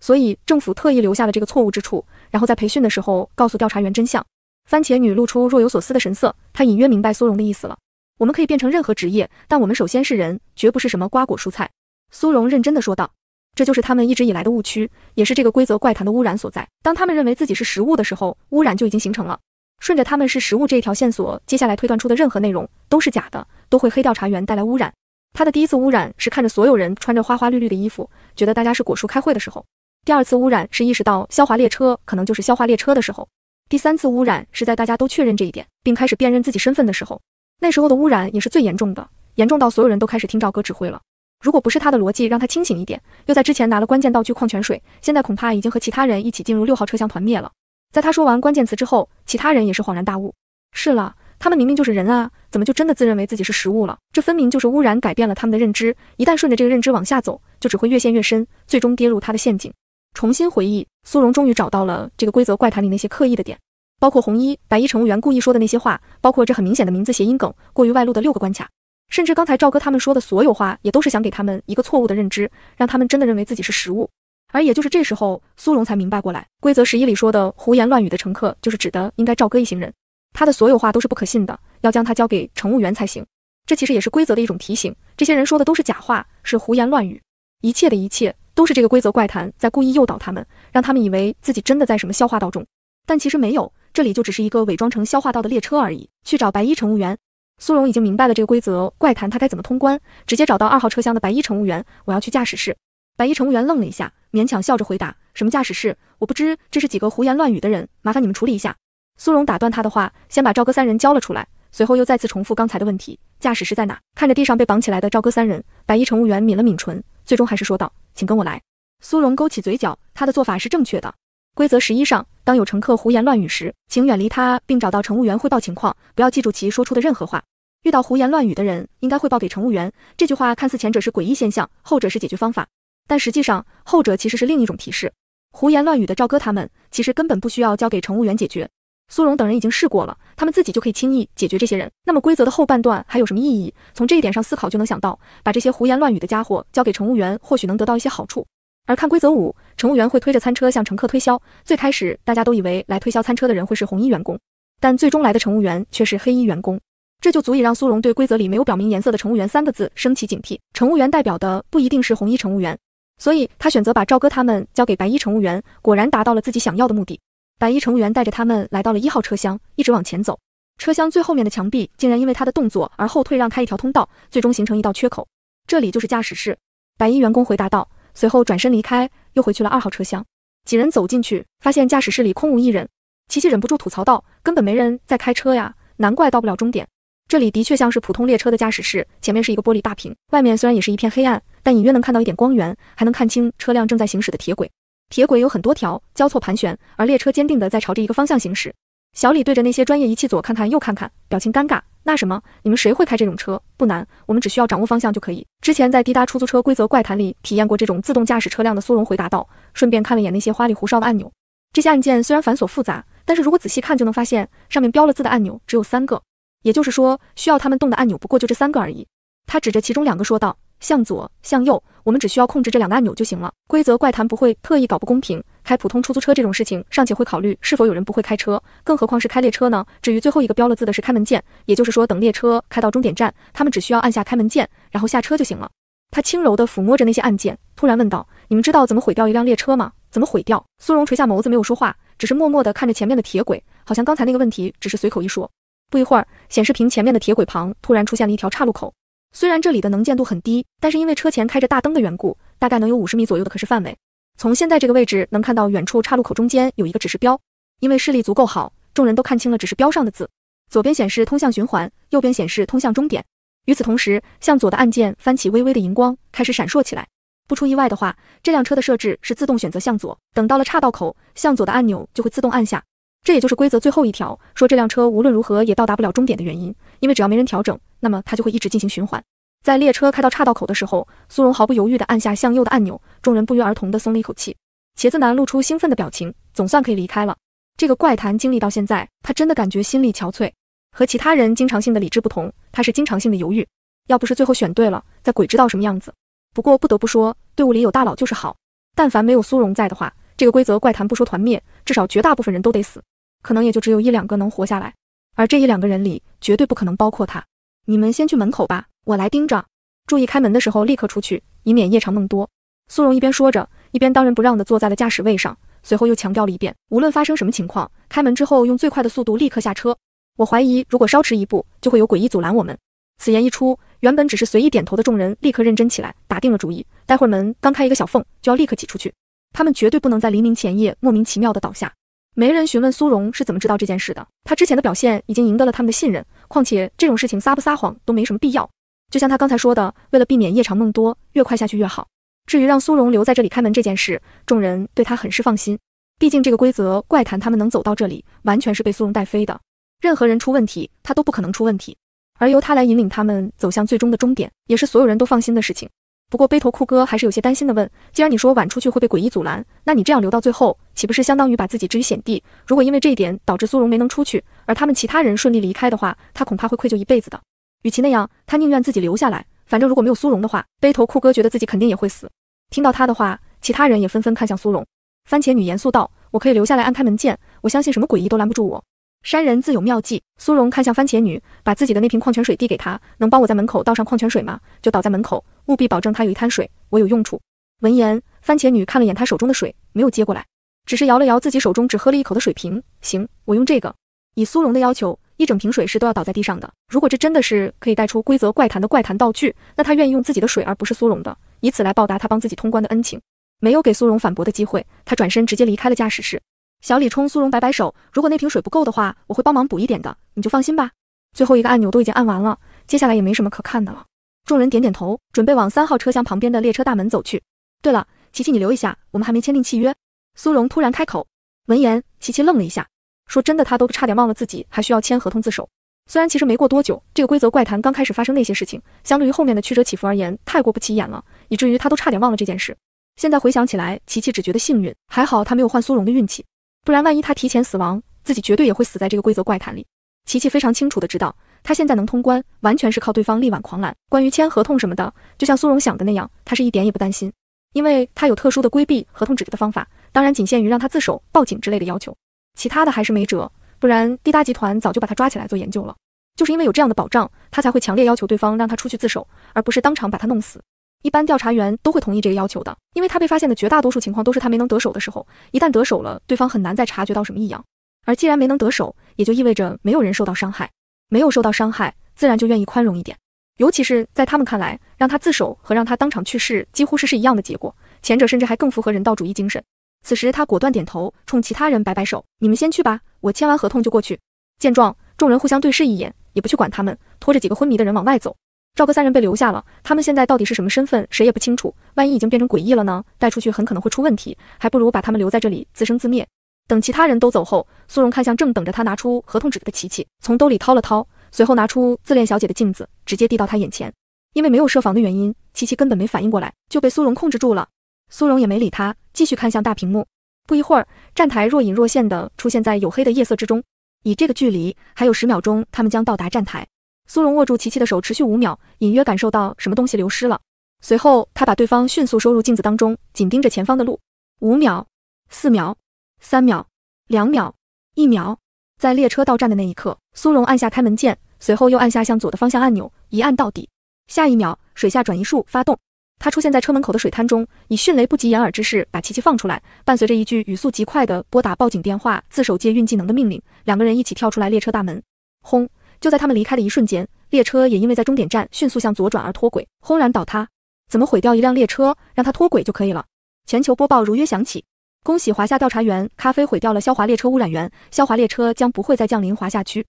[SPEAKER 1] 所以政府特意留下了这个错误之处，然后在培训的时候告诉调查员真相。番茄女露出若有所思的神色，她隐约明白苏荣的意思了。我们可以变成任何职业，但我们首先是人，绝不是什么瓜果蔬菜。苏荣认真地说道。这就是他们一直以来的误区，也是这个规则怪谈的污染所在。当他们认为自己是食物的时候，污染就已经形成了。顺着他们是食物这一条线索，接下来推断出的任何内容都是假的，都会黑调查员带来污染。他的第一次污染是看着所有人穿着花花绿绿的衣服，觉得大家是果树开会的时候；第二次污染是意识到消华列车可能就是消华列车的时候；第三次污染是在大家都确认这一点并开始辨认自己身份的时候，那时候的污染也是最严重的，严重到所有人都开始听赵哥指挥了。如果不是他的逻辑让他清醒一点，又在之前拿了关键道具矿泉水，现在恐怕已经和其他人一起进入六号车厢团灭了。在他说完关键词之后，其他人也是恍然大悟。是了，他们明明就是人啊，怎么就真的自认为自己是食物了？这分明就是污染改变了他们的认知，一旦顺着这个认知往下走，就只会越陷越深，最终跌入他的陷阱。重新回忆，苏荣终于找到了这个规则怪谈里那些刻意的点，包括红衣白衣乘务员故意说的那些话，包括这很明显的名字谐音梗过于外露的六个关卡。甚至刚才赵哥他们说的所有话，也都是想给他们一个错误的认知，让他们真的认为自己是食物。而也就是这时候，苏荣才明白过来，规则十一里说的胡言乱语的乘客，就是指的应该赵哥一行人，他的所有话都是不可信的，要将他交给乘务员才行。这其实也是规则的一种提醒，这些人说的都是假话，是胡言乱语，一切的一切都是这个规则怪谈在故意诱导他们，让他们以为自己真的在什么消化道中，但其实没有，这里就只是一个伪装成消化道的列车而已。去找白衣乘务员。苏荣已经明白了这个规则怪谈，他该怎么通关？直接找到二号车厢的白衣乘务员，我要去驾驶室。白衣乘务员愣了一下，勉强笑着回答：“什么驾驶室？我不知。”这是几个胡言乱语的人，麻烦你们处理一下。苏荣打断他的话，先把赵哥三人交了出来，随后又再次重复刚才的问题：“驾驶室在哪？”看着地上被绑起来的赵哥三人，白衣乘务员抿了抿唇，最终还是说道：“请跟我来。”苏荣勾起嘴角，他的做法是正确的。规则十一上，当有乘客胡言乱语时，请远离他，并找到乘务员汇报情况，不要记住其说出的任何话。遇到胡言乱语的人，应该汇报给乘务员。这句话看似前者是诡异现象，后者是解决方法，但实际上后者其实是另一种提示。胡言乱语的赵哥他们，其实根本不需要交给乘务员解决。苏荣等人已经试过了，他们自己就可以轻易解决这些人。那么规则的后半段还有什么意义？从这一点上思考就能想到，把这些胡言乱语的家伙交给乘务员，或许能得到一些好处。而看规则五，乘务员会推着餐车向乘客推销。最开始大家都以为来推销餐车的人会是红衣员工，但最终来的乘务员却是黑衣员工。这就足以让苏荣对规则里没有表明颜色的乘务员三个字升起警惕。乘务员代表的不一定是红衣乘务员，所以他选择把赵哥他们交给白衣乘务员，果然达到了自己想要的目的。白衣乘务员带着他们来到了一号车厢，一直往前走，车厢最后面的墙壁竟然因为他的动作而后退让开一条通道，最终形成一道缺口。这里就是驾驶室。白衣员工回答道，随后转身离开，又回去了二号车厢。几人走进去，发现驾驶室里空无一人。琪琪忍不住吐槽道：“根本没人在开车呀，难怪到不了终点。”这里的确像是普通列车的驾驶室，前面是一个玻璃大屏，外面虽然也是一片黑暗，但隐约能看到一点光源，还能看清车辆正在行驶的铁轨。铁轨有很多条，交错盘旋，而列车坚定的在朝着一个方向行驶。小李对着那些专业仪器左看看右看看，表情尴尬。那什么，你们谁会开这种车？不难，我们只需要掌握方向就可以。之前在滴答出租车规则怪谈里体验过这种自动驾驶车辆的苏荣回答道，顺便看了眼那些花里胡哨的按钮。这些按键虽然繁琐复杂，但是如果仔细看就能发现，上面标了字的按钮只有三个。也就是说，需要他们动的按钮不过就这三个而已。他指着其中两个说道：“向左，向右，我们只需要控制这两个按钮就行了。”规则怪谈不会特意搞不公平，开普通出租车这种事情尚且会考虑是否有人不会开车，更何况是开列车呢？至于最后一个标了字的是开门键，也就是说，等列车开到终点站，他们只需要按下开门键，然后下车就行了。他轻柔地抚摸着那些按键，突然问道：“你们知道怎么毁掉一辆列车吗？怎么毁掉？”苏荣垂下眸子，没有说话，只是默默地看着前面的铁轨，好像刚才那个问题只是随口一说。不一会儿，显示屏前面的铁轨旁突然出现了一条岔路口。虽然这里的能见度很低，但是因为车前开着大灯的缘故，大概能有五十米左右的可视范围。从现在这个位置能看到远处岔路口中间有一个指示标，因为视力足够好，众人都看清了指示标上的字。左边显示通向循环，右边显示通向终点。与此同时，向左的按键翻起微微的荧光，开始闪烁起来。不出意外的话，这辆车的设置是自动选择向左，等到了岔道口，向左的按钮就会自动按下。这也就是规则最后一条说这辆车无论如何也到达不了终点的原因，因为只要没人调整，那么它就会一直进行循环。在列车开到岔道口的时候，苏荣毫不犹豫地按下向右的按钮，众人不约而同地松了一口气。茄子男露出兴奋的表情，总算可以离开了。这个怪谈经历到现在，他真的感觉心力憔悴。和其他人经常性的理智不同，他是经常性的犹豫。要不是最后选对了，在鬼知道什么样子。不过不得不说，队伍里有大佬就是好。但凡没有苏荣在的话，这个规则怪谈不说团灭，至少绝大部分人都得死。可能也就只有一两个能活下来，而这一两个人里绝对不可能包括他。你们先去门口吧，我来盯着。注意开门的时候立刻出去，以免夜长梦多。苏荣一边说着，一边当仁不让地坐在了驾驶位上，随后又强调了一遍：无论发生什么情况，开门之后用最快的速度立刻下车。我怀疑，如果稍迟一步，就会有诡异阻拦我们。此言一出，原本只是随意点头的众人立刻认真起来，打定了主意，待会儿门刚开一个小缝就要立刻挤出去。他们绝对不能在黎明前夜莫名其妙的倒下。没人询问苏荣是怎么知道这件事的，他之前的表现已经赢得了他们的信任。况且这种事情撒不撒谎都没什么必要，就像他刚才说的，为了避免夜长梦多，越快下去越好。至于让苏荣留在这里开门这件事，众人对他很是放心。毕竟这个规则怪谈，他们能走到这里，完全是被苏荣带飞的。任何人出问题，他都不可能出问题，而由他来引领他们走向最终的终点，也是所有人都放心的事情。不过背头酷哥还是有些担心的问：“既然你说晚出去会被诡异阻拦，那你这样留到最后，岂不是相当于把自己置于险地？如果因为这一点导致苏荣没能出去，而他们其他人顺利离开的话，他恐怕会愧疚一辈子的。与其那样，他宁愿自己留下来。反正如果没有苏荣的话，背头酷哥觉得自己肯定也会死。”听到他的话，其他人也纷纷看向苏荣。番茄女严肃道：“我可以留下来按开门键，我相信什么诡异都拦不住我。”山人自有妙计。苏荣看向番茄女，把自己的那瓶矿泉水递给她，能帮我在门口倒上矿泉水吗？就倒在门口，务必保证她有一滩水，我有用处。闻言，番茄女看了眼她手中的水，没有接过来，只是摇了摇自己手中只喝了一口的水瓶。行，我用这个。以苏荣的要求，一整瓶水是都要倒在地上的。如果这真的是可以带出规则怪谈的怪谈道具，那他愿意用自己的水，而不是苏荣的，以此来报答他帮自己通关的恩情。没有给苏荣反驳的机会，他转身直接离开了驾驶室。小李冲苏荣摆摆手，如果那瓶水不够的话，我会帮忙补一点的，你就放心吧。最后一个按钮都已经按完了，接下来也没什么可看的了。众人点点头，准备往三号车厢旁边的列车大门走去。对了，琪琪你留一下，我们还没签订契约。苏荣突然开口。闻言，琪琪愣了一下，说真的，他都差点忘了自己还需要签合同自首。虽然其实没过多久，这个规则怪谈刚开始发生那些事情，相对于后面的曲折起伏而言太过不起眼了，以至于他都差点忘了这件事。现在回想起来，琪琪只觉得幸运，还好他没有换苏荣的运气。不然万一他提前死亡，自己绝对也会死在这个规则怪谈里。琪琪非常清楚的知道，他现在能通关，完全是靠对方力挽狂澜。关于签合同什么的，就像苏荣想的那样，他是一点也不担心，因为他有特殊的规避合同指责的方法，当然仅限于让他自首、报警之类的要求，其他的还是没辙。不然滴答集团早就把他抓起来做研究了。就是因为有这样的保障，他才会强烈要求对方让他出去自首，而不是当场把他弄死。一般调查员都会同意这个要求的，因为他被发现的绝大多数情况都是他没能得手的时候，一旦得手了，对方很难再察觉到什么异样。而既然没能得手，也就意味着没有人受到伤害，没有受到伤害，自然就愿意宽容一点。尤其是在他们看来，让他自首和让他当场去世几乎是是一样的结果，前者甚至还更符合人道主义精神。此时他果断点头，冲其他人摆摆手：“你们先去吧，我签完合同就过去。”见状，众人互相对视一眼，也不去管他们，拖着几个昏迷的人往外走。赵哥三人被留下了，他们现在到底是什么身份，谁也不清楚。万一已经变成诡异了呢？带出去很可能会出问题，还不如把他们留在这里自生自灭。等其他人都走后，苏荣看向正等着他拿出合同纸的琪琪，从兜里掏了掏，随后拿出自恋小姐的镜子，直接递到她眼前。因为没有设防的原因，琪琪根本没反应过来，就被苏荣控制住了。苏荣也没理他，继续看向大屏幕。不一会儿，站台若隐若现地出现在黝黑的夜色之中。以这个距离，还有十秒钟，他们将到达站台。苏荣握住琪琪的手，持续五秒，隐约感受到什么东西流失了。随后，他把对方迅速收入镜子当中，紧盯着前方的路。五秒，四秒，三秒，两秒，一秒，在列车到站的那一刻，苏荣按下开门键，随后又按下向左的方向按钮，一按到底。下一秒，水下转移术发动，他出现在车门口的水滩中，以迅雷不及掩耳之势把琪琪放出来，伴随着一句语速极快的“拨打报警电话，自首借运技能”的命令，两个人一起跳出来列车大门，轰。就在他们离开的一瞬间，列车也因为在终点站迅速向左转而脱轨，轰然倒塌。怎么毁掉一辆列车，让它脱轨就可以了？全球播报如约响起，恭喜华夏调查员咖啡毁掉了萧华列车污染源，萧华列车将不会再降临华夏区。